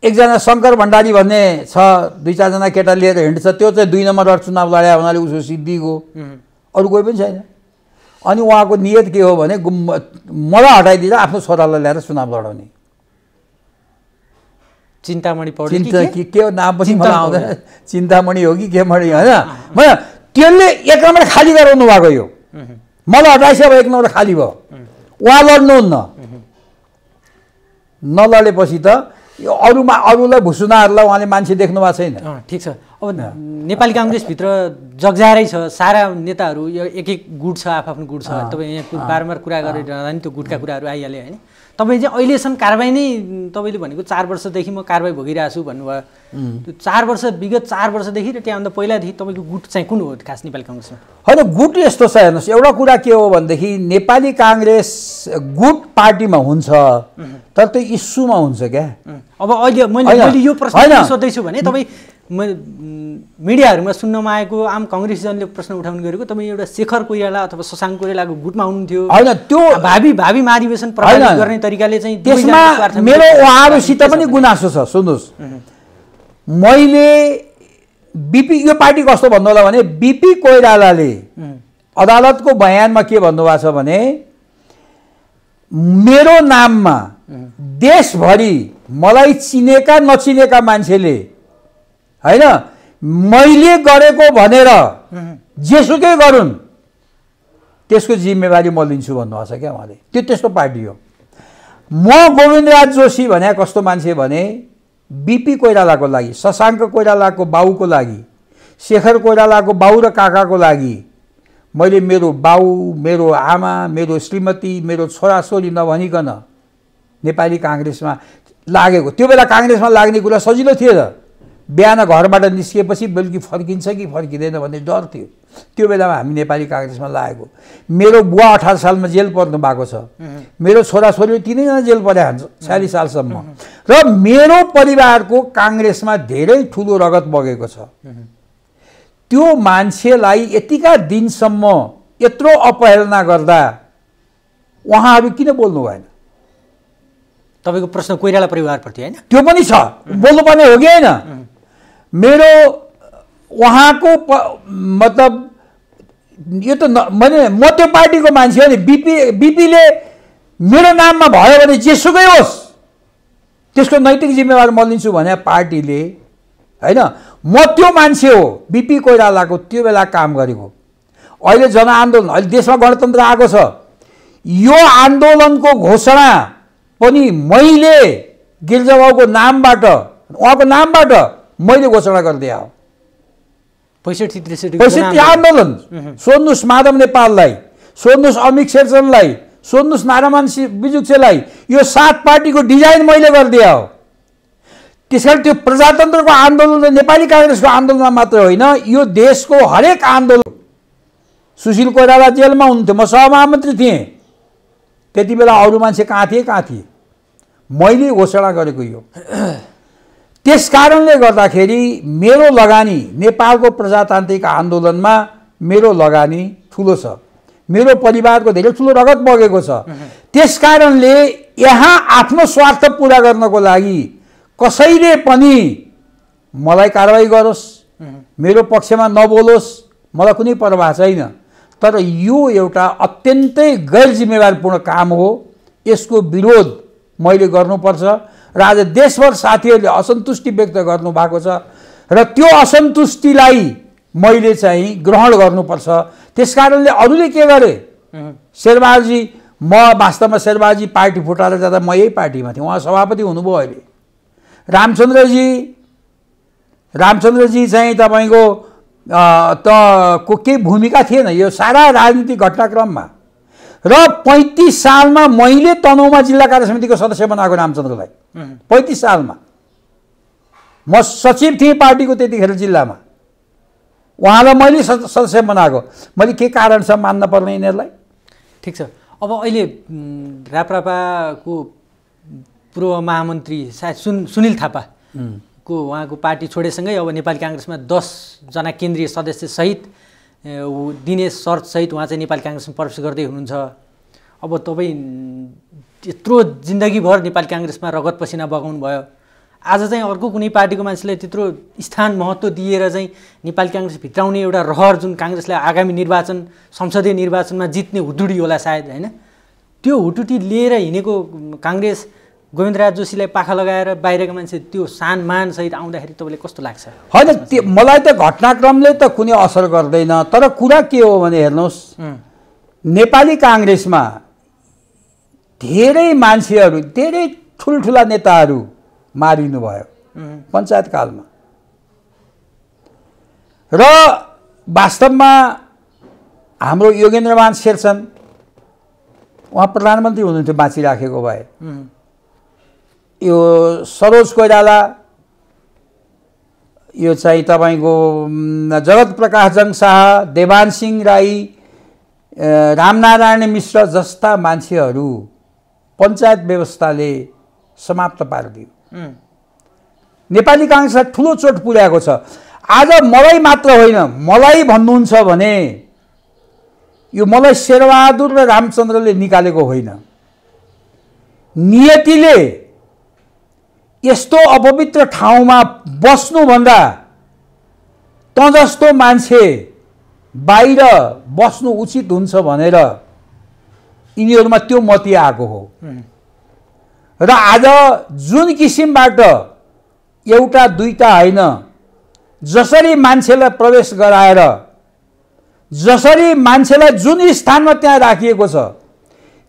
एकजना शङ्कर भण्डारी भन्ने छ दुई चारजना केटा लिएर हिँड्छ त्यो चाहिँ दुई नम्बरबाट चुनाव लड्या हुनाले उसको सिद्धिको अरू कोही पनि छैन अनि उहाँको नियत के हो भने मलाई हटाइदिएर आफ्नो छोरालाई ल्याएर चुनाव लडाउने चिन्तामणि चिन्ता के के नाम पनि मलाई आउँदैन चिन्तामणि हो कि के मणि होइन त्यसले एक नम्बर खाली गराउनु भएको यो मलाई हटाइस अब एक नम्बर खाली भयो उहाँ लड्नुहुन्न नलडेपछि त यो अरूमा अरूलाई भुसुनाहरूलाई उहाँले मान्छे देख्नु भएको छैन ठिक छ अब नेपाली काङ्ग्रेसभित्र जगजारै छ सारा नेताहरू यो एक एक गुट छ आफ्नो गुट छ तपाईँ यहाँ बारम्बार कुरा गरिरहँदा नि त्यो गुटका कुराहरू आइहाल्यो होइन तपाईँ चाहिँ अहिलेसम्म कारवाही नै तपाईँले भनेको चार वर्षदेखि म कारवाही भोगिरहेको छु भन्नुभयो त्यो चार वर्ष विगत चार वर्षदेखि र त्यहाँभन्दा पहिलादेखि तपाईँको गुट चाहिँ कुन हो खास नेपाली काङ्ग्रेसमा होइन गुट यस्तो छ हेर्नुहोस् एउटा कुरा के हो भनेदेखि नेपाली काङ्ग्रेस गुट पार्टीमा हुन्छ तर त्यो इस्युमा हुन्छ क्या अब अहिले मैले यो प्रश्न सोध्दैछु भने तपाईँ मिडियाहरूमा सुन्नमा आएको आम कङ्ग्रेसजनले प्रश्न उठाउने गरेको तपाईँ एउटा शेखर कोइराला अथवा शशाङ्क कोइरालाको गुटमा हुनुहुन्थ्यो होइन त्यो भावी भावी महाधिवेशन प्रभावित गर्ने तरिकाले चाहिँ त्यसमा मेरो उहाँहरूसित पनि गुनासो छ सुन्नुहोस् मैले बिपी यो पार्टी कस्तो भन्नु होला भने बिपी कोइरालाले अदालतको बयानमा के भन्नुभएको छ भने मेरो नाममा देशभरि मलाई चिनेका नचिनेका मान्छेले होइन मैले गरेको भनेर जेसुकै गरून् त्यसको जिम्मेवारी म लिन्छु भन्नुभएको छ क्या उहाँले त्यो त्यस्तो पार्टी हो म गोविन्दराज जोशी भने कस्तो मान्छे भने बिपी कोइरालाको लागि शशाङ्क कोइरालाको बाउको लागि शेखर कोइरालाको बाउ र काकाको लागि मैले मेरो बाउ मेरो आमा मेरो श्रीमती मेरो छोराछोरी नभनिकन नेपाली काङ्ग्रेसमा लागेको त्यो बेला काङ्ग्रेसमा लाग्ने कुरा सजिलो थिएन बिहान घरबाट निस्किएपछि बेलुकी फर्किन्छ कि फर्किँदैन भन्ने डर थियो त्यो बेलामा हामी नेपाली काङ्ग्रेसमा लागेको मेरो बुवा अठार सालमा जेल पर्नु भएको छ मेरो छोराछोरी तिनैजना जेल परे हान्छ छ्यालिस सालसम्म र मेरो परिवारको काङ्ग्रेसमा धेरै ठुलो रगत बगेको छ त्यो मान्छेलाई यतिका दिनसम्म यत्रो अपहेलना गर्दा उहाँहरू किन बोल्नु भएन तपाईँको प्रश्न कोइराला परिवारप्रति होइन त्यो पनि छ बोल्नुपर्ने हो कि होइन मेरो उहाँको मतलब यो त मैले म त्यो पार्टीको मान्छे हो नि बिपी बिपीले मेरो नाममा भयो भने जेसुकै होस् त्यसको नैतिक जिम्मेवार म लिन्छु भने पार्टीले होइन म त्यो मान्छे हो बिपी कोइरालाको त्यो बेला काम गरेको अहिले जनआन्दोलन अहिले देशमा गणतन्त्र आएको छ यो आन्दोलनको घोषणा पनि मैले गिर्जाबाउको नामबाट उहाँको नामबाट मैले घोषणा गरिदिए हो पैँसठी त्रिसठी पैँसठी आन्दोलन सोध्नुहोस् माधव नेपाललाई सोध्नुहोस् अमित शेरचनलाई सोध्नुहोस् नारायण बिजुक्सेलाई यो सात पार्टीको डिजाइन मैले गरिदिए हो त्यस कारण त्यो प्रजातन्त्रको आन्दोलन र नेपाली काङ्ग्रेसको आन्दोलनमा मात्र होइन यो देशको हरेक आन्दोलन सुशील कोइराला जेलमा हुनुहुन्थ्यो म सहमन्त्री थिएँ त्यति बेला अरू मान्छे कहाँ थिए कहाँ थिए मैले घोषणा गरेको यो त्यस कारणले गर्दाखेरि मेरो लगानी नेपालको प्रजातान्त्रिक आन्दोलनमा मेरो लगानी ठुलो छ मेरो परिवारको धेरै ठुलो रगत बगेको छ त्यस कारणले यहाँ आफ्नो स्वार्थ पुरा गर्नको लागि कसैले पनि मलाई कारवाही गरोस् मेरो पक्षमा नबोलोस् मलाई कुनै परवाह छैन तर यो एउटा अत्यन्तै गैर जिम्मेवारपूर्ण काम हो यसको विरोध मैले गर्नुपर्छ र आज देशभर साथीहरूले असन्तुष्टि व्यक्त गर्नुभएको छ र त्यो असन्तुष्टिलाई मैले चाहिँ ग्रहण गर्नुपर्छ त्यस कारणले अरूले के गरे शेरबहाजी म वास्तवमा शेरबहाजी पार्टी फुटाएर जाँदा म यही पार्टीमा थिएँ उहाँ सभापति हुनुभयो अहिले रामचन्द्रजी रामचन्द्रजी चाहिँ तपाईँको त को केही भूमिका थिएन यो सारा राजनीतिक घटनाक्रममा र पैँतिस सालमा मैले तनहुमा जिल्ला कार्य समितिको सदस्य बनाएको रामचन्द्रलाई पैँतिस सालमा म सचिव थिएँ पार्टीको त्यतिखेर जिल्लामा उहाँलाई मैले सदस्य बनाएको मैले के कारण छ मान्न पर्ने यिनीहरूलाई ठिक छ अब अहिले राप्रापाको पूर्व महामन्त्री सायद सुन सुनिल थापा को उहाँको पार्टी छोडेसँगै अब नेपाली काङ्ग्रेसमा दसजना केन्द्रीय सदस्यसहित दिने सर्चसहित उहाँ चाहिँ नेपाली काङ्ग्रेसमा प्रवेश गर्दै हुनुहुन्छ अब तपाईँ यत्रो जिन्दगीभर नेपाली काङ्ग्रेसमा रगत पसिना बगाउनु भयो आज चाहिँ अर्को कुनै पार्टीको मान्छेलाई त्यत्रो स्थान महत्त्व दिएर चाहिँ नेपाली काङ्ग्रेस भित्राउने एउटा रहर जुन काङ्ग्रेसलाई आगामी निर्वाचन संसदीय निर्वाचनमा जित्ने हुटुडी होला सायद होइन त्यो हुटुटी लिएर हिँडेको काङ्ग्रेस गोविन्दराज जोशीलाई पाखा लगाएर बाहिरका मान्छे त्यो सान मानसहित आउँदाखेरि तपाईँले कस्तो लाग्छ होइन त्यो मलाई त घटनाक्रमले त कुनै असर गर्दैन तर कुरा के हो भने हेर्नुहोस् नेपाली काङ्ग्रेसमा धेरै मान्छेहरू धेरै ठुल्ठुला नेताहरू मारिनुभयो पञ्चायतकालमा र वास्तवमा हाम्रो योगेन्द्रमान शेरचन उहाँ प्रधानमन्त्री हुनुहुन्थ्यो बाँचिराखेको भए यो सरोज कोइराला यो चाहिँ तपाईँको जगत प्रकाश जङ शाह देवान सिंह राई रामनारायण मिश्र जस्ता मान्छेहरू पञ्चायत व्यवस्थाले समाप्त पारिदियो नेपाली काङ्ग्रेसलाई ठुलो चोट पुर्याएको छ आज मलाई मात्र होइन मलाई भन्नुहुन्छ भने यो मलाई शेरबहादुर र रामचन्द्रले निकालेको होइन नियतिले यस्तो अपवित्र ठाउँमा बस्नुभन्दा त जस्तो मान्छे बाहिर बस्नु उचित हुन्छ भनेर यिनीहरूमा त्यो मती आएको हो र आज जुन किसिमबाट एउटा दुईवटा होइन जसरी मान्छेलाई प्रवेश गराएर जसरी मान्छेलाई जुन स्थानमा त्यहाँ राखिएको छ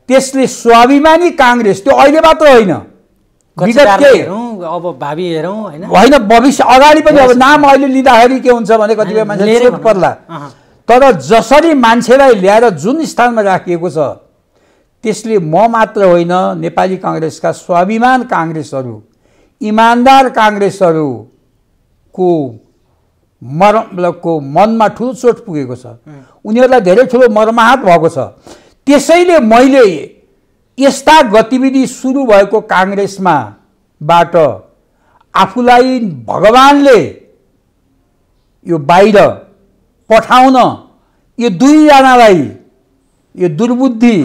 त्यसले स्वाभिमानी काङ्ग्रेस त्यो अहिले मात्र होइन अब भावी हेरौँ होइन होइन भविष्य अगाडि पनि अब नाम अहिले लिँदाखेरि के हुन्छ भने कतिपय मान्छे पर्ला तर जसरी मान्छेलाई ल्याएर जुन स्थानमा राखिएको छ त्यसले म मात्र होइन नेपाली काङ्ग्रेसका स्वाभिमान काङ्ग्रेसहरू इमान्दार काङ्ग्रेसहरूको मर्मको मनमा ठुलो चोट पुगेको छ उनीहरूलाई धेरै ठुलो मर्माहत भएको छ त्यसैले मैले यस्ता गतिविधि सुरु भएको काङ्ग्रेसमा बाट आफूलाई भगवान्ले यो बाहिर पठाउन यो दुईजनालाई यो दुर्बुद्धि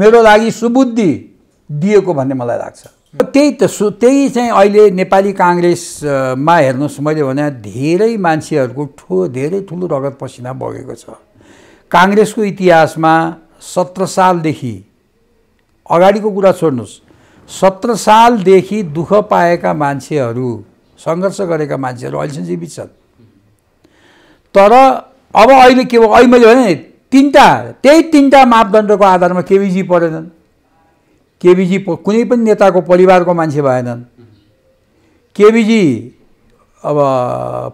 मेरो लागि सुबुद्धि दिएको भन्ने मलाई लाग्छ त्यही त सु त्यही चाहिँ अहिले नेपाली काङ्ग्रेसमा हेर्नुहोस् मैले भने धेरै मान्छेहरूको ठु धेरै ठुलो रगत पसिना बगेको छ काङ्ग्रेसको इतिहासमा सत्र सालदेखि अगाडिको कुरा छोड्नुहोस् सत्र सालदेखि दुःख पाएका मान्छेहरू सङ्घर्ष गरेका मान्छेहरू अहिलेसम्म जीवित छन् तर अब अहिले के भयो अहिले मैले भने तिनवटा त्यही तिनवटा मापदण्डको आधारमा केबिजी परेनन् केबिजी कुनै पनि नेताको परिवारको मान्छे भएनन् केबिजी अब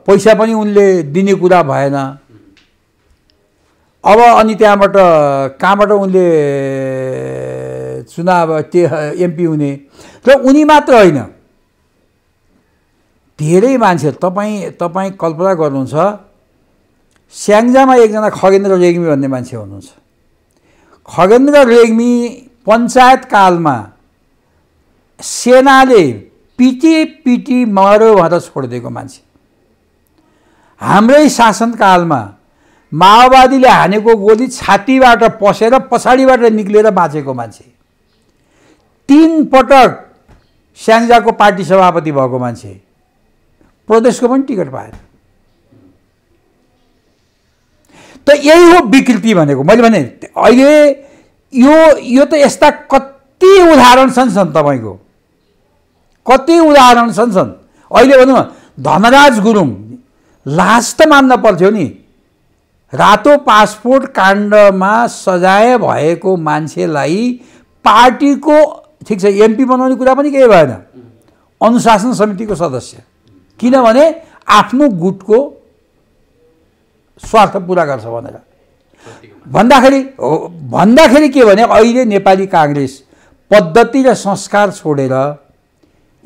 पैसा पनि उनले दिने कुरा भएन अब अनि त्यहाँबाट कहाँबाट उनले चुनाव त्यो एमपी हुने र उनी मात्र होइन धेरै मान्छे तपाईँ तपाईँ कल्पना गर्नुहुन्छ स्याङ्जामा एकजना खगेन्द्र रेग्मी भन्ने मान्छे हुनुहुन्छ खगेन्द्र रेग्मी पञ्चायत कालमा सेनाले पिटी पिटी मरो भनेर छोडिदिएको मान्छे हाम्रै शासनकालमा माओवादीले हानेको गोली छातीबाट पसेर पछाडिबाट निक्लेर बाँचेको मान्छे तिन पटक स्याङ्जाको पार्टी सभापति भएको मान्छे प्रदेशको पनि टिकट पाएन त यही हो विकृति भनेको मैले भने अहिले यो यो त यस्ता कति उदाहरण छन् छन् तपाईँको कति उदाहरण छन् छन् अहिले भनौँ धनराज गुरुङ लास त मान्न पर्थ्यो नि रातो पासपोर्ट काण्डमा सजाय भएको मान्छेलाई पार्टीको ठिक छ एमपी बनाउने कुरा पनि केही भएन अनुशासन समितिको सदस्य किनभने आफ्नो गुटको स्वार्थ पुरा गर्छ भनेर भन्दाखेरि भन्दाखेरि के भने अहिले नेपाली काङ्ग्रेस पद्धति र संस्कार छोडेर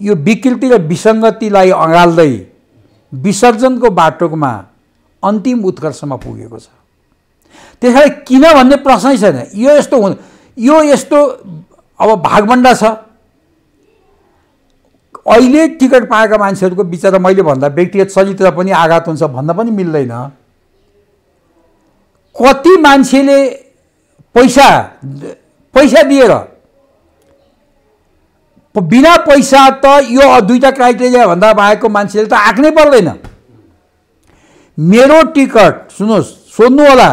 यो विकृति र विसङ्गतिलाई अँगाल्दै विसर्जनको बाटोमा अन्तिम उत्कर्षमा पुगेको छ त्यस किन भन्ने प्रश्नै छैन यो यस्तो हुन् यो यस्तो अब भागभन्डा छ अहिले टिकट पाएका मान्छेहरूको विचार मैले भन्दा व्यक्तिगत चरित्र पनि आघात हुन्छ भन्न पनि मिल्दैन कति मान्छेले पैसा पैसा दिएर बिना पैसा त यो दुईवटा क्राइटेरिया भन्दा बाहेकको मान्छेले त आँक्नै पर्दैन मेरो टिकट सुन्नुहोस् सोध्नु होला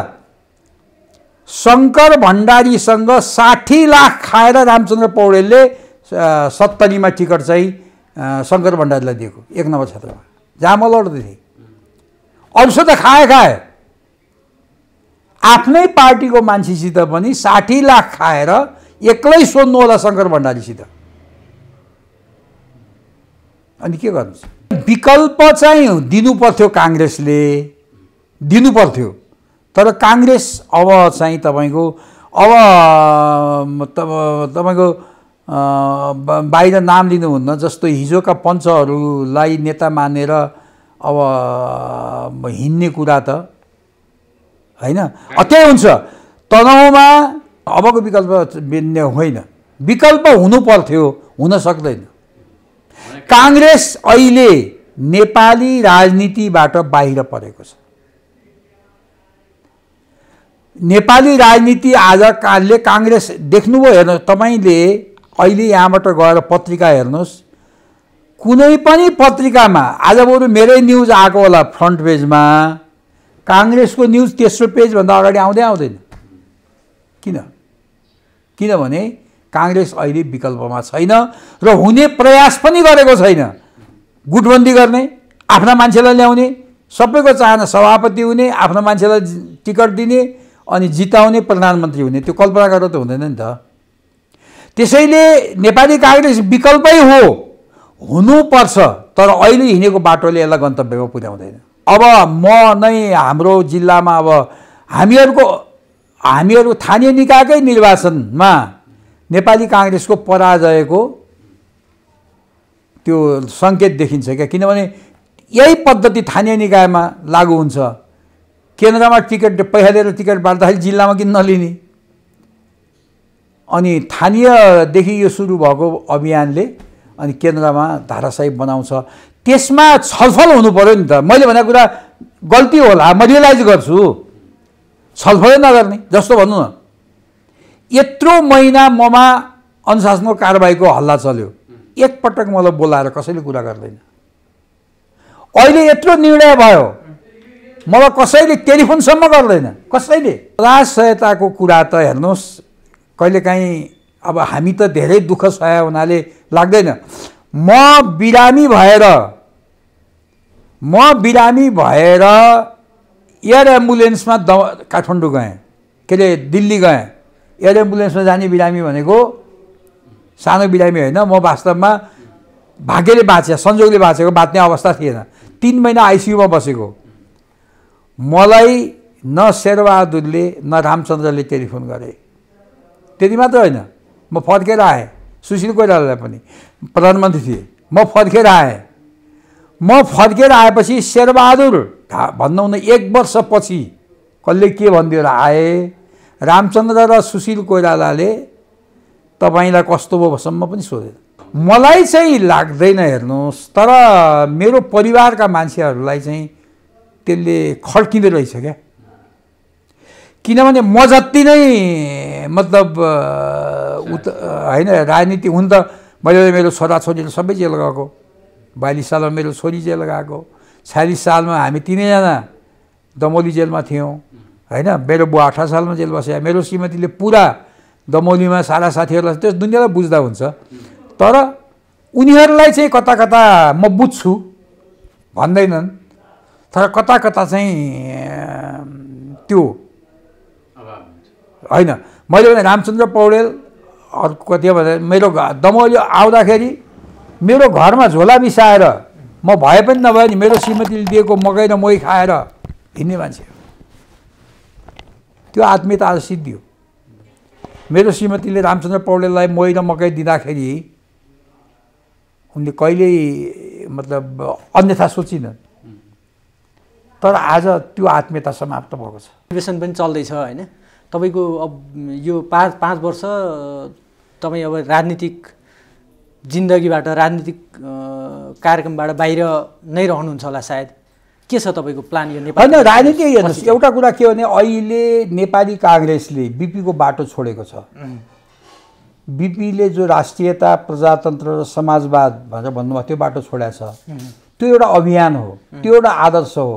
शङ्कर भण्डारीसँग साठी लाख खाएर रामचन्द्र पौडेलले सत्तरीमा टिकट चाहिँ शङ्कर भण्डारीलाई दिएको एक नम्बर क्षेत्रमा जहाँ म लड्दै थिएँ अरू त खाए खाए आफ्नै पार्टीको मान्छेसित पनि साठी लाख खाएर एक्लै सोध्नु होला शङ्कर भण्डारीसित अनि के गर्नु विकल्प चाहिँ दिनु पर्थ्यो काङ्ग्रेसले दिनु पर्थ्यो तर काङ्ग्रेस अब चाहिँ तपाईँको अब तपाईँको बाहिर नाम लिनुहुन्न जस्तो हिजोका पञ्चहरूलाई नेता मानेर अब हिँड्ने कुरा त होइन त्यही हुन्छ तनाउमा अबको विकल्प होइन विकल्प हुनुपर्थ्यो हुन सक्दैन काङ्ग्रेस अहिले नेपाली राजनीतिबाट बाहिर परेको छ नेपाली राजनीति आज कालले काङ्ग्रेस देख्नुभयो हेर्नुहोस् तपाईँले अहिले यहाँबाट गएर पत्रिका हेर्नुहोस् कुनै पनि पत्रिकामा आज बरु मेरै न्युज आएको होला फ्रन्ट पेजमा काङ्ग्रेसको न्युज तेस्रो पेजभन्दा अगाडि आउँदै आउँदैन किन किनभने काङ्ग्रेस अहिले विकल्पमा छैन र हुने प्रयास पनि गरेको छैन गुटबन्दी गर्ने आफ्ना मान्छेलाई ल्याउने सबैको चाहना सभापति हुने आफ्ना मान्छेलाई टिकट दिने अनि जिताउने प्रधानमन्त्री हुने त्यो कल्पना गरेर त हुँदैन नि त त्यसैले नेपाली काङ्ग्रेस विकल्पै हो हुनुपर्छ तर अहिले हिँडेको बाटोले यसलाई गन्तव्यमा पुर्याउँदैन अब म नै हाम्रो जिल्लामा अब हामीहरूको हामीहरू स्थानीय निकायकै निर्वाचनमा नेपाली काङ्ग्रेसको पराजयको त्यो सङ्केत देखिन्छ क्या किनभने यही पद्धति स्थानीय निकायमा लागु हुन्छ केन्द्रमा टिकट पैसा टिकट बाँड्दाखेरि जिल्लामा किन नलिने अनि स्थानीयदेखि यो सुरु भएको अभियानले अनि केन्द्रमा धाराशाही बनाउँछ त्यसमा छलफल हुनु पऱ्यो नि त मैले भनेको कुरा गल्ती होला म रियलाइज गर्छु छलफलै नगर्ने जस्तो भन्नु न यत्रो महिना ममा अनुशासनको कारबाहीको हल्ला चल्यो एकपटक मलाई बोलाएर कसैले कुरा गर्दैन अहिले यत्रो निर्णय भयो मलाई कसैले टेलिफोनसम्म गर्दैन कसैले सहायताको कुरा त हेर्नुहोस् कहिलेकाहीँ अब हामी त धेरै दुःख सहयोग हुनाले लाग्दैन म बिरामी भएर म बिरामी भएर एयर एम्बुलेन्समा द काठमाडौँ गएँ के अरे दिल्ली गएँ एयर एम्बुलेन्समा जाने बिरामी भनेको सानो बिरामी होइन म वास्तवमा भाग्यले बाँचे संजोगले बाँचेको बाँच्ने अवस्था थिएन तिन महिना आइसियुमा बसेको मलाई न शेरबहादुरले न रामचन्द्रले टेलिफोन गरे त्यति मात्र होइन म फर्केर आएँ सुशील कोइरालालाई पनि प्रधानमन्त्री थिए म फर्केर आएँ म फर्केर आएपछि शेरबहादुर भनौँ न एक वर्षपछि कसले के भनिदिएर आए रामचन्द्र र सुशील कोइरालाले तपाईँलाई कस्तो भएसम्म पनि सोधेन मलाई चाहिँ लाग्दैन हेर्नुहोस् तर मेरो परिवारका मान्छेहरूलाई चाहिँ त्यसले खड्किँदो रहेछ क्या किनभने म जति नै मतलब उत होइन राजनीति हुन त मैले मेरो छोराछोरीले सबै जेल गएको बयालिस सालमा मेरो छोरी जेल गएको छयालिस सालमा हामी तिनैजना दमौली जेलमा थियौँ होइन मेरो बुवा अठार सालमा जेल बस्यो मेरो श्रीमतीले पुरा दमौलीमा सारा साथीहरूलाई त्यस दुनियाँलाई बुझ्दा हुन्छ तर उनीहरूलाई चाहिँ कता कता म बुझ्छु भन्दैनन् तर कता कता चाहिँ त्यो होइन मैले भने रामचन्द्र पौडेल अर्को कति भने मेरो दमौली आउँदाखेरि मेरो घरमा झोला मिसाएर म भए पनि नभए नि मेरो श्रीमतीले दिएको मकै र मही खाएर हिँड्ने मान्छे त्यो आत्मीयता आज हो मेरो श्रीमतीले रामचन्द्र पौडेललाई मही र मकै दिँदाखेरि उनले कहिल्यै मतलब अन्यथा सोचिनन् तर आज त्यो आत्मीयता समाप्त भएको छ अधिवेशन पनि चल्दैछ होइन तपाईँको अब यो पाँच पाँच वर्ष तपाईँ अब राजनीतिक जिन्दगीबाट राजनीतिक कार्यक्रमबाट बाहिर नै रहनुहुन्छ होला सायद के छ तपाईँको प्लान यो नेपाल होइन राजनीति हेर्नुहोस् एउटा कुरा के हो भने अहिले नेपाली काङ्ग्रेसले बिपीको बाटो छोडेको छ बिपीले जो राष्ट्रियता प्रजातन्त्र र समाजवाद भनेर भन्नुभयो त्यो बाटो छोडेको छ त्यो एउटा अभियान हो त्यो एउटा आदर्श हो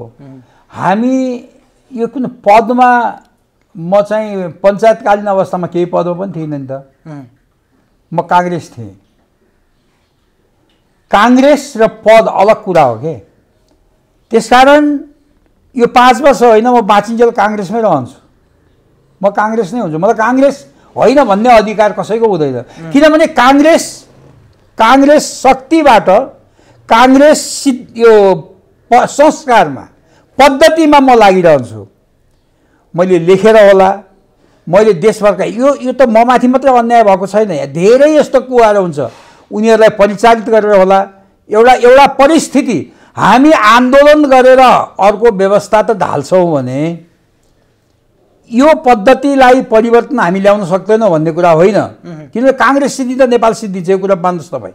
हामी यो कुन पदमा म चाहिँ पञ्चायतकालीन अवस्थामा केही पदमा पनि थिइनँ नि त म काङ्ग्रेस थिएँ काङ्ग्रेस र पद अलग कुरा हो के त्यसकारण यो पाँच वर्ष होइन म बाँचिन्जेल काङ्ग्रेसमै रहन्छु म काङ्ग्रेस नै हुन्छु मलाई काङ्ग्रेस होइन भन्ने अधिकार कसैको हुँदैन किनभने काङ्ग्रेस काङ्ग्रेस शक्तिबाट काङ्ग्रेस यो प संस्कारमा पद्धतिमा म लागिरहन्छु मैले लेखेर होला मैले देशभरका यो यो त म माथि मात्रै अन्याय भएको छैन यहाँ धेरै यस्तो कुवाहरू हुन्छ उनीहरूलाई परिचालित गरेर होला एउटा एउटा परिस्थिति हामी आन्दोलन गरेर अर्को व्यवस्था त ढाल्छौँ भने यो पद्धतिलाई परिवर्तन हामी ल्याउन सक्दैनौँ भन्ने कुरा होइन किनभने काङ्ग्रेस सिद्धि त नेपाल सिद्धि चाहिँ कुरा मान्नुहोस् तपाईँ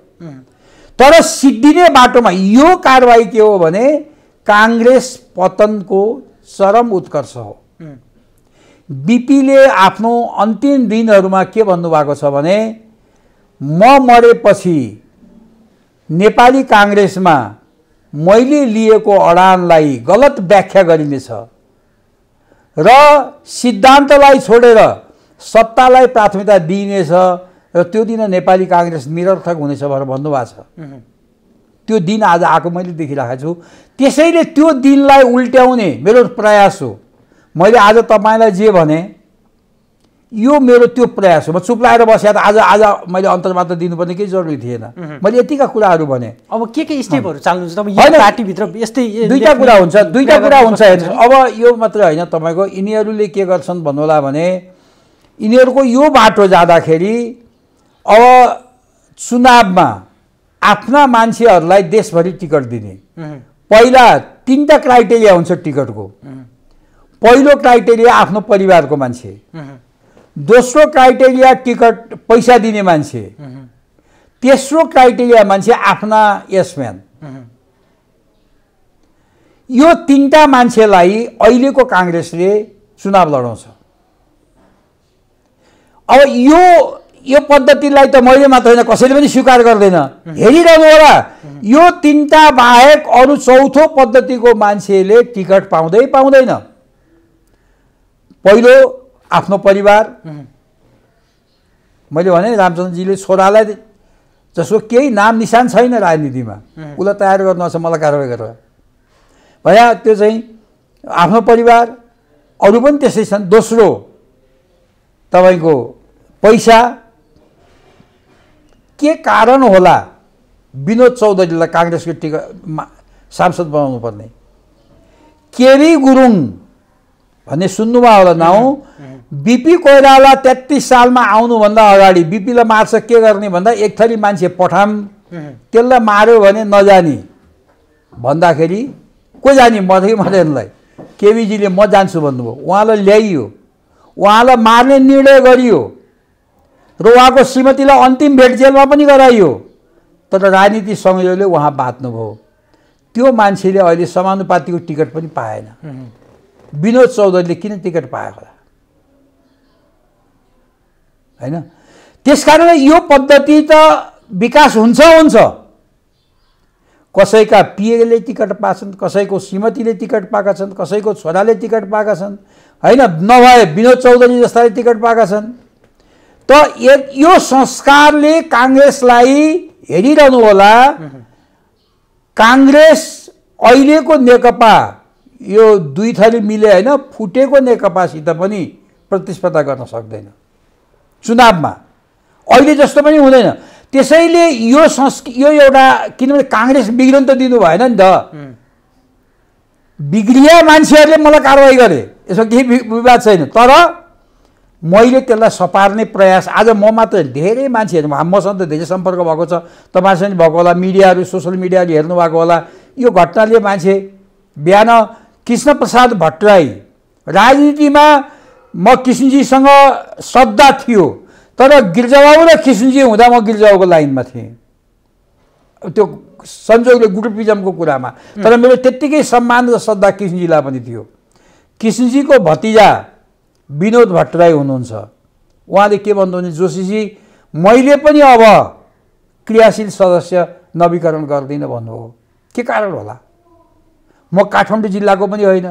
तर सिद्धिने बाटोमा यो कारवाही के हो भने काङ्ग्रेस पतनको चरम उत्कर्ष हो बिपीले आफ्नो अन्तिम दिनहरूमा के भन्नुभएको छ भने म मरेपछि नेपाली काङ्ग्रेसमा मैले लिएको अडानलाई गलत व्याख्या गरिनेछ र सिद्धान्तलाई छोडेर सत्तालाई प्राथमिकता दिइनेछ र त्यो दिन नेपाली काङ्ग्रेस निरर्थक हुनेछ भनेर भन्नुभएको छ त्यो दिन आज आएको मैले देखिरहेको छु त्यसैले त्यो दिनलाई उल्ट्याउने मेरो प्रयास हो मैले आज तपाईँलाई जे भने यो मेरो त्यो प्रयास हो म चुप्लाएर बसे त आज आज मैले अन्तर्वार्ता दिनुपर्ने केही जरुरी थिएन मैले यतिका कुराहरू भने अब के के स्टेपहरू चाल्नुहुन्छ पार्टीभित्र यस्तै दुईवटा कुरा हुन्छ दुईवटा कुरा हुन्छ हेर्नुहोस् अब यो मात्रै होइन तपाईँको यिनीहरूले के गर्छन् भन्नुहोला भने यिनीहरूको यो बाटो जाँदाखेरि अब चुनावमा आफ्ना मान्छेहरूलाई देशभरि टिकट दिने पहिला तिनवटा क्राइटेरिया हुन्छ टिकटको पहिलो क्राइटेरिया आफ्नो परिवारको मान्छे दोस्रो क्राइटेरिया टिकट पैसा दिने मान्छे तेस्रो क्राइटेरिया मान्छे आफ्ना यसम्यान यो तिनवटा मान्छेलाई अहिलेको काङ्ग्रेसले चुनाव लडाउँछ अब यो यो पद्धतिलाई त मैले मात्र होइन कसैले पनि स्वीकार गर्दैन हेरिरहनु होला यो तिनवटा बाहेक अरू चौथो पद्धतिको मान्छेले टिकट पाउँदै पाउँदैन पहिलो आफ्नो परिवार मैले भने रामचन्द्रजीले छोरालाई जसको केही नाम निशान छैन राजनीतिमा उसलाई तयार गर्नुहोस् मलाई कारवाही गरेर भए त्यो चाहिँ आफ्नो परिवार अरू पनि त्यस्तै छन् दोस्रो तपाईँको पैसा के कारण होला विनोद चौधरीलाई काङ्ग्रेसको टिकट सांसद बनाउनु पर्ने केरी गुरुङ भन्ने सुन्नुभयो होला नाउँ बिपी कोइराला तेत्तिस सालमा आउनुभन्दा अगाडि बिपीलाई मार्छ के गर्ने भन्दा एक थरी मान्छे पठाम त्यसलाई मार्यो भने नजाने भन्दाखेरि को जाने मधै मदेनलाई केवीजीले म जान्छु भन्नुभयो उहाँलाई ल्याइयो उहाँलाई मार्ने निर्णय गरियो र उहाँको श्रीमतीलाई अन्तिम भेट जेलमा पनि गराइयो तर राजनीति संयोगले उहाँ बाँच्नुभयो त्यो मान्छेले अहिले समानुपातिको टिकट पनि पाएन विनोद चौधरीले किन टिकट पायो होला होइन त्यसकारण यो पद्धति त विकास हुन्छ हुन्छ कसैका पिएले टिकट पाएछन् कसैको श्रीमतीले टिकट पाएका छन् कसैको छोराले टिकट पाएका छन् होइन नभए विनोद चौधरी जस्ताले टिकट पाएका छन् त यो संस्कारले काङ्ग्रेसलाई हेरिरहनु होला काङ्ग्रेस अहिलेको नेकपा यो दुई थरी मिले होइन फुटेको नेकपासित पनि प्रतिस्पर्धा गर्न सक्दैन चुनावमा अहिले जस्तो पनि हुँदैन त्यसैले यो संस् यो एउटा किनभने काङ्ग्रेस बिग्रन त दिनु भएन नि त बिग्रिया मान्छेहरूले मलाई कारवाही गरे यसमा केही विवाद छैन तर मैले त्यसलाई सपार्ने प्रयास आज म मात्र धेरै मान्छेहरू मसँग त धेरै सम्पर्क भएको छ तपाईँसँग भएको होला मिडियाहरू सोसियल मिडियाहरू हेर्नुभएको होला यो घटनाले मान्छे बिहान कृष्णप्रसाद भट्टराई राजनीतिमा म कृष्णजीसँग श्रद्धा थियो तर गिर्जाबाबु र कृष्णजी हुँदा म गिर्जाबाबुको लाइनमा थिएँ त्यो संजोगले ग्रुपिजमको कुरामा तर मेरो त्यत्तिकै सम्मान र श्रद्धा कृष्णजीलाई पनि थियो कृष्णजीको भतिजा विनोद भट्टराई हुनुहुन्छ उहाँले के भन्नुहुन्छ जोशीजी मैले पनि अब क्रियाशील सदस्य नवीकरण गर्दिनँ भन्नुभयो के कारण होला म काठमाडौँ जिल्लाको पनि होइन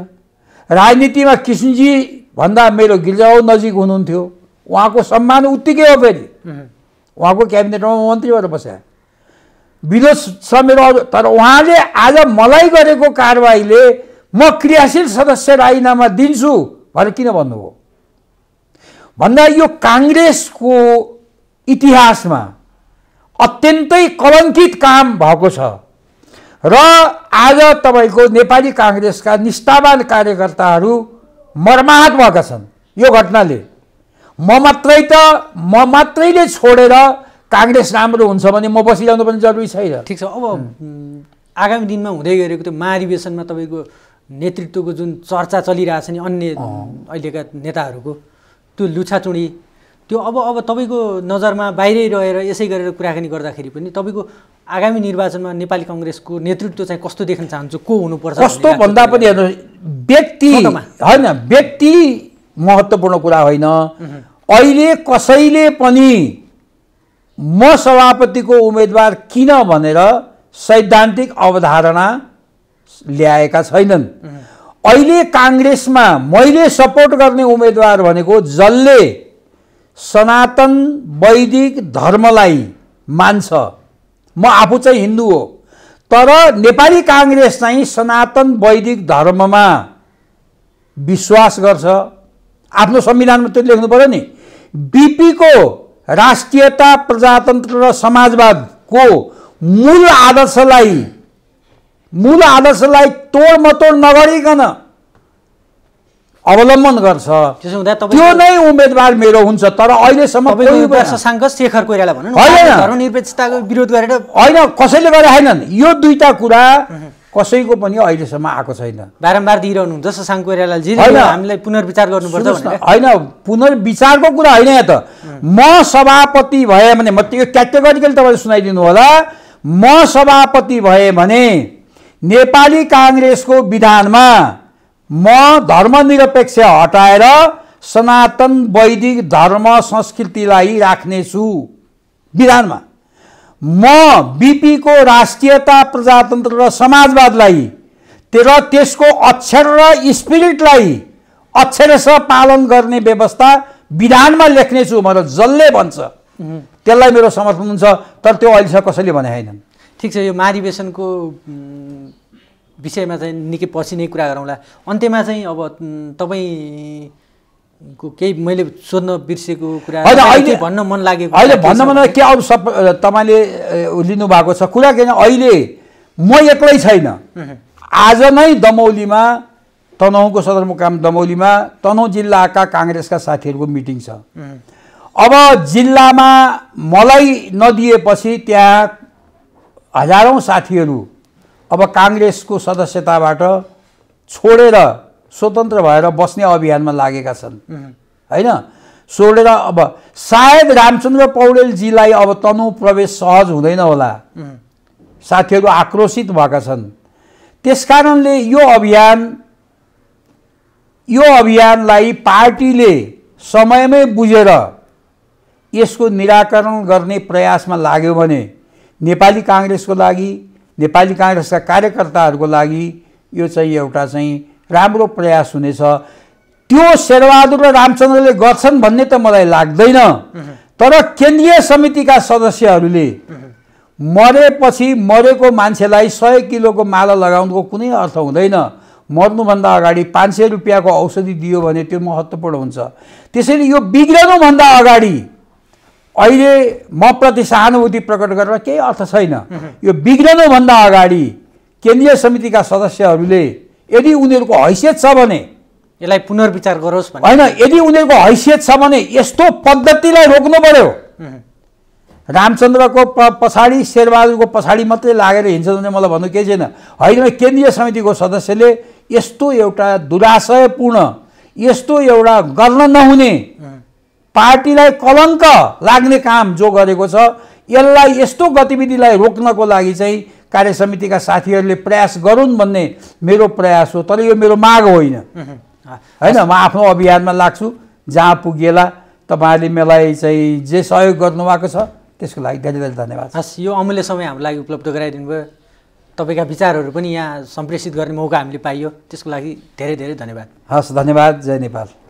राजनीतिमा कृष्णजी भन्दा मेरो गिर्जाओ नजिक हुनुहुन्थ्यो उहाँको सम्मान उत्तिकै हो फेरि उहाँको क्याबिनेटमा मन्त्री भएर बस्या विनोद छ मेरो तर उहाँले आज मलाई गरेको कारवाहीले म क्रियाशील सदस्य राजीनामा दिन्छु भनेर किन भन्नुभयो भन्दा यो काङ्ग्रेसको इतिहासमा अत्यन्तै कलङ्कित काम भएको छ र आज तपाईँको नेपाली काङ्ग्रेसका निष्ठावान कार्यकर्ताहरू मर्माहत भएका छन् यो घटनाले म मात्रै त म मात्रैले छोडेर काङ्ग्रेस राम्रो हुन्छ भने म बसिरहनु पनि जरुरी छैन ठिक छ अब आगामी दिनमा हुँदै गरेको त्यो महाधिवेशनमा तपाईँको नेतृत्वको जुन चर्चा चलिरहेछ नि अन्य अहिलेका नेताहरूको त्यो लुछाचुँडी त्यो अब अब तपाईँको नजरमा बाहिरै रहेर यसै गरेर कुराकानी गर्दाखेरि पनि तपाईँको आगामी निर्वाचनमा नेपाली कङ्ग्रेसको नेतृत्व चाहिँ कस्तो देख्न चाहन्छु को हुनुपर्छ कस्तो भन्दा पनि हेर्नु व्यक्ति होइन व्यक्ति महत्त्वपूर्ण कुरा होइन अहिले कसैले पनि म सभापतिको उम्मेदवार किन भनेर सैद्धान्तिक अवधारणा ल्याएका छैनन् अहिले काङ्ग्रेसमा मैले सपोर्ट गर्ने उम्मेदवार भनेको जसले सनातन वैदिक धर्मलाई मान्छ म आफू चाहिँ हिन्दू हो तर नेपाली काङ्ग्रेस चाहिँ सनातन वैदिक धर्ममा विश्वास गर्छ आफ्नो संविधानमा त्यो लेख्नु पऱ्यो नि बिपीको राष्ट्रियता प्रजातन्त्र र समाजवादको मूल आदर्शलाई मूल आदर्शलाई तोड मतोड नगरिकन अवलम्बन गर्छ त्यसो हुँदा त्यो नै उम्मेदवार मेरो हुन्छ तर अहिलेसम्म शेखर कोइराला भन्नु विरोध गरेर होइन कसैले गरे होइनन् यो दुईटा कुरा कसैको पनि अहिलेसम्म आएको छैन बारम्बार दिइरहनु हुन्छ शशाङ्क कोइरालाजी हामीलाई पुनर्विचार गर्नुपर्छ होइन पुनर्विचारको कुरा होइन यहाँ त म सभापति भएँ भने म त्यो क्याटेगोरिकली तपाईँले सुनाइदिनु होला म सभापति भएँ भने नेपाली काङ्ग्रेसको विधानमा म धर्मनिरपेक्ष हटाएर सनातन वैदिक धर्म संस्कृतिलाई राख्नेछु विधानमा म बिपीको राष्ट्रियता प्रजातन्त्र र समाजवादलाई र त्यसको अक्षर र स्पिरिटलाई अक्षरस पालन गर्ने व्यवस्था विधानमा लेख्नेछु भनेर जसले भन्छ त्यसलाई मेरो समर्थन हुन्छ तर त्यो अहिलेसम्म कसैले भने होइनन् ठिक छ यो महाधिवेशनको विषयमा चाहिँ निकै पछि नै कुरा गरौँला अन्त्यमा चाहिँ अब तपाईँको केही मैले सोध्न बिर्सेको कुरा अहिले भन्न मन लागेको अहिले भन्न मन लाग्यो के अब सब तपाईँले भएको छ कुरा किन अहिले म एक्लै छैन आज नै दमौलीमा तनहुँको सदरमुकाम दमौलीमा तनहुँ जिल्लाका काङ्ग्रेसका साथीहरूको मिटिङ छ अब जिल्लामा मलाई नदिएपछि त्यहाँ हजारौँ साथीहरू अब काङ्ग्रेसको सदस्यताबाट छोडेर स्वतन्त्र भएर बस्ने अभियानमा लागेका छन् होइन छोडेर अब सायद रामचन्द्र पौडेलजीलाई अब तनु प्रवेश सहज हुँदैन होला साथीहरू आक्रोशित भएका छन् त्यसकारणले यो अभियान यो अभियानलाई पार्टीले समयमै बुझेर यसको निराकरण गर्ने प्रयासमा लाग्यो भने नेपाली काङ्ग्रेसको लागि नेपाली काङ्ग्रेसका कार्यकर्ताहरूको लागि यो चाहिँ एउटा चाहिँ राम्रो प्रयास हुनेछ त्यो शेरबहादुर र रामचन्द्रले गर्छन् भन्ने त मलाई लाग्दैन तर केन्द्रीय समितिका सदस्यहरूले मरेपछि मरेको मान्छेलाई सय किलोको माला लगाउनुको कुनै अर्थ हुँदैन मर्नुभन्दा अगाडि पाँच सय रुपियाँको औषधि दियो भने त्यो महत्त्वपूर्ण हुन्छ त्यसरी यो बिग्रनुभन्दा अगाडि अहिले म प्रति सहानुभूति प्रकट गरेर केही अर्थ छैन यो बिग्रनुभन्दा अगाडि केन्द्रीय समितिका सदस्यहरूले यदि उनीहरूको हैसियत छ भने यसलाई पुनर्विचार गरोस् होइन यदि उनीहरूको हैसियत छ भने यस्तो पद्धतिलाई रोक्नु पर्यो रामचन्द्रको प पछाडि शेरबहादुरको पछाडि मात्रै लागेर हिँड्छ भने मलाई भन्नु केही छैन होइन केन्द्रीय समितिको सदस्यले यस्तो एउटा दुराशयपूर्ण यस्तो एउटा गर्न नहुने पार्टीलाई कलङ्क लाग्ने काम जो गरेको छ यसलाई यस्तो गतिविधिलाई रोक्नको लागि चाहिँ कार्य समितिका साथीहरूले प्रयास गरून् भन्ने मेरो प्रयास हो तर यो मेरो माग होइन होइन म आफ्नो अभियानमा लाग्छु जहाँ पुगेला तपाईँहरूले मलाई चाहिँ जे सहयोग गर्नुभएको छ त्यसको लागि धेरै धेरै धन्यवाद हस् यो अमूल्य समय हाम्रो लागि उपलब्ध गराइदिनु भयो तपाईँका विचारहरू पनि यहाँ सम्प्रेषित गर्ने मौका हामीले पाइयो त्यसको लागि धेरै धेरै धन्यवाद हस् धन्यवाद जय नेपाल